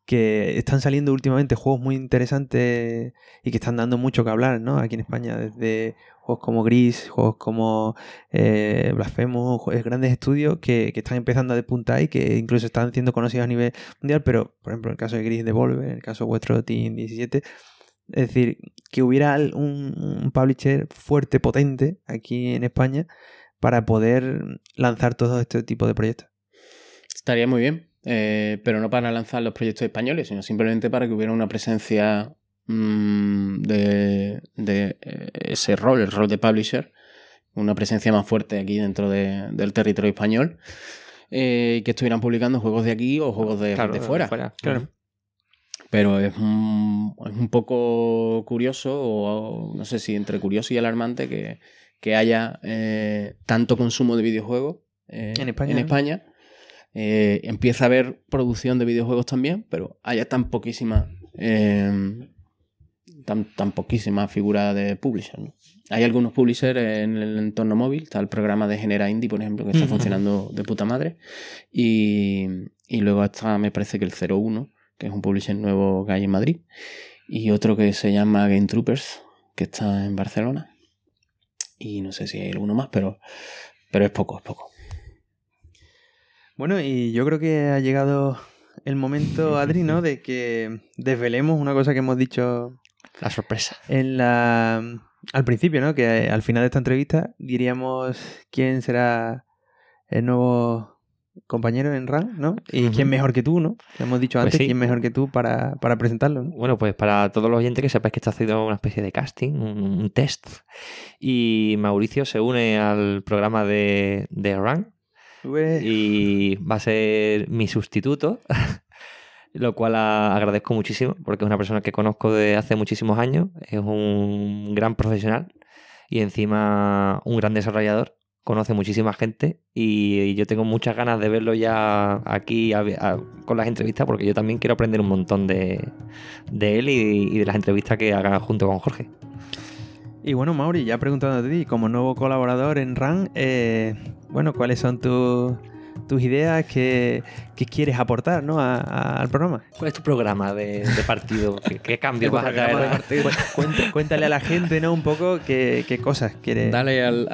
que están saliendo últimamente juegos muy interesantes y que están dando mucho que hablar, ¿no? Aquí en España, desde juegos como Gris, juegos como eh, Blasphemous, grandes estudios que, están empezando a despuntar y que incluso están siendo conocidos a nivel mundial, pero por ejemplo en el caso de Gris Devolver, en el caso de vuestro Team 17, es decir, que hubiera un publisher fuerte, potente aquí en España para poder lanzar todo este tipo de proyectos. Estaría muy bien. Eh, pero no para lanzar los proyectos españoles, sino simplemente para que hubiera una presencia mm, de, eh, ese rol, el rol de publisher, una presencia más fuerte aquí dentro del territorio español, eh, que estuvieran publicando juegos de aquí o juegos de, fuera. Pero es un, poco curioso, o no sé si entre curioso y alarmante, que, haya tanto consumo de videojuegos ¿En, en España. Eh, empieza a haber producción de videojuegos también, pero haya tan poquísima. Eh, tan, poquísima figura de publisher. Hay algunos publishers en el entorno móvil, está el programa de Genera Indie, por ejemplo, que está funcionando de puta madre. Y, luego está, me parece que el 01, que es un publisher nuevo que hay en Madrid. Y otro que se llama Game Troopers, que está en Barcelona. Y no sé si hay alguno más, pero, pero es poco, es poco. Bueno, y yo creo que ha llegado el momento, Adri, ¿no? De que desvelemos una cosa que hemos dicho. La sorpresa. En la... Al principio, ¿no? Que al final de esta entrevista diríamos quién será el nuevo compañero en RAN ¿no? Y quién mejor que tú, ¿no? hemos dicho pues antes, quién mejor que tú para, para presentarlo. Bueno, pues para todos los oyentes que sepáis que está haciendo una especie de casting, un, test. Y Mauricio se une al programa de, de y va a ser mi sustituto, lo cual agradezco muchísimo porque es una persona que conozco de hace muchísimos años, es un gran profesional y encima un gran desarrollador conoce muchísima gente y yo tengo muchas ganas de verlo ya aquí con las entrevistas porque yo también quiero aprender un montón de, de él y, y, de las entrevistas que haga junto con Jorge. Y bueno, Mauri, ya preguntándote a ti, como nuevo colaborador en RAN, eh, bueno, ¿cuáles son tus ideas que, quieres aportar ¿no? al programa. ¿Cuál es tu programa de, partido? ¿Qué, cambios vas a traer? Cuéntale, cuéntale a la gente ¿no? un poco qué, cosas quieres. Dale al,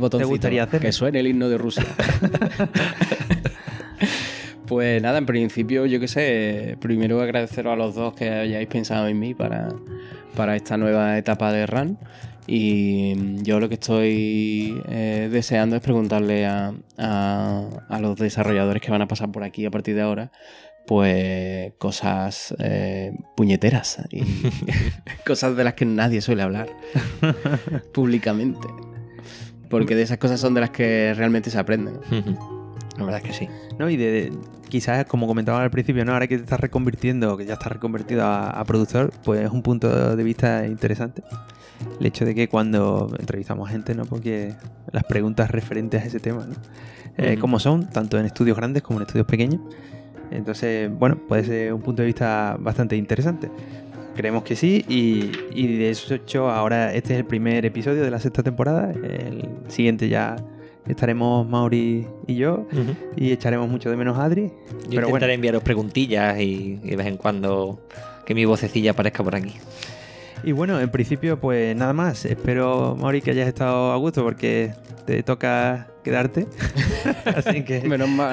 botón. Que suene el himno de Rusia. pues nada, en principio, yo qué sé, primero agradeceros a los dos que hayáis pensado en mí para, para esta nueva etapa de Run Y yo lo que estoy eh, deseando es preguntarle a, los desarrolladores que van a pasar por aquí a partir de ahora, pues cosas eh, puñeteras cosas de las que nadie suele hablar públicamente. Porque de esas cosas son de las que realmente se aprenden. La verdad es que sí. No, y de, quizás, como comentaba al principio, ¿no? ahora que te estás reconvirtiendo, que ya estás reconvertido a, productor, pues es un punto de vista interesante. El hecho de que cuando entrevistamos gente, ¿no? Porque las preguntas referentes a ese tema, ¿no? Eh, como son, tanto en estudios grandes como en estudios pequeños. Entonces, bueno, puede ser un punto de vista bastante interesante. Creemos que sí y, y de hecho ahora este es el primer episodio de la sexta temporada. El siguiente ya estaremos Mauri y yo y echaremos mucho de menos a Adri. Yo pero intentaré enviaros preguntillas y de vez en cuando que mi vocecilla aparezca por aquí. Y bueno, en principio, pues nada más. Espero, Mauri, que hayas estado a gusto porque te toca quedarte. Así que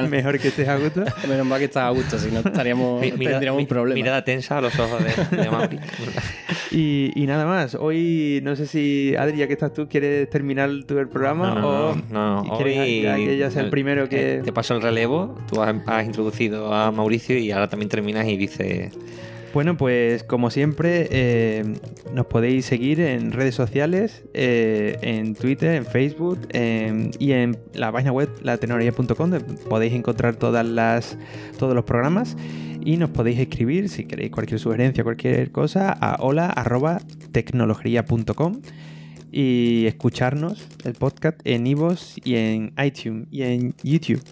mejor que estés a gusto. Menos mal que estás a gusto, si no estaríamos, tendríamos un problema. mirada tensa a los ojos de, de Mauri. y, y, nada más. Hoy, no sé si, Adri, ya que estás tú, ¿quieres terminar tú el programa? No, o no, no. Hoy, que ella sea el eh, primero que... Eh, te paso el relevo. Tú has, has introducido a Mauricio y ahora también terminas y dices... Bueno, pues como siempre, eh, nos podéis seguir en redes sociales, eh, en Twitter, en Facebook em, y en la página web latenoría.com, donde podéis encontrar todas las, todos los programas y nos podéis escribir si queréis cualquier sugerencia, cualquier cosa, a hola.tecnología.com y escucharnos el podcast en iVoox y en iTunes y en YouTube.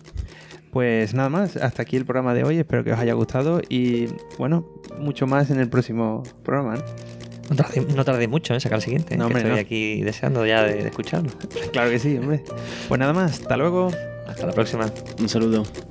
Pues nada más, hasta aquí el programa de hoy, espero que os haya gustado y bueno, mucho más en el próximo programa. ¿no? No mucho en ¿eh? sacar el siguiente. No, hombre, estoy aquí deseando ya de escucharlo. Claro que sí, hombre. Pues nada más, hasta luego. Hasta la próxima. Un saludo.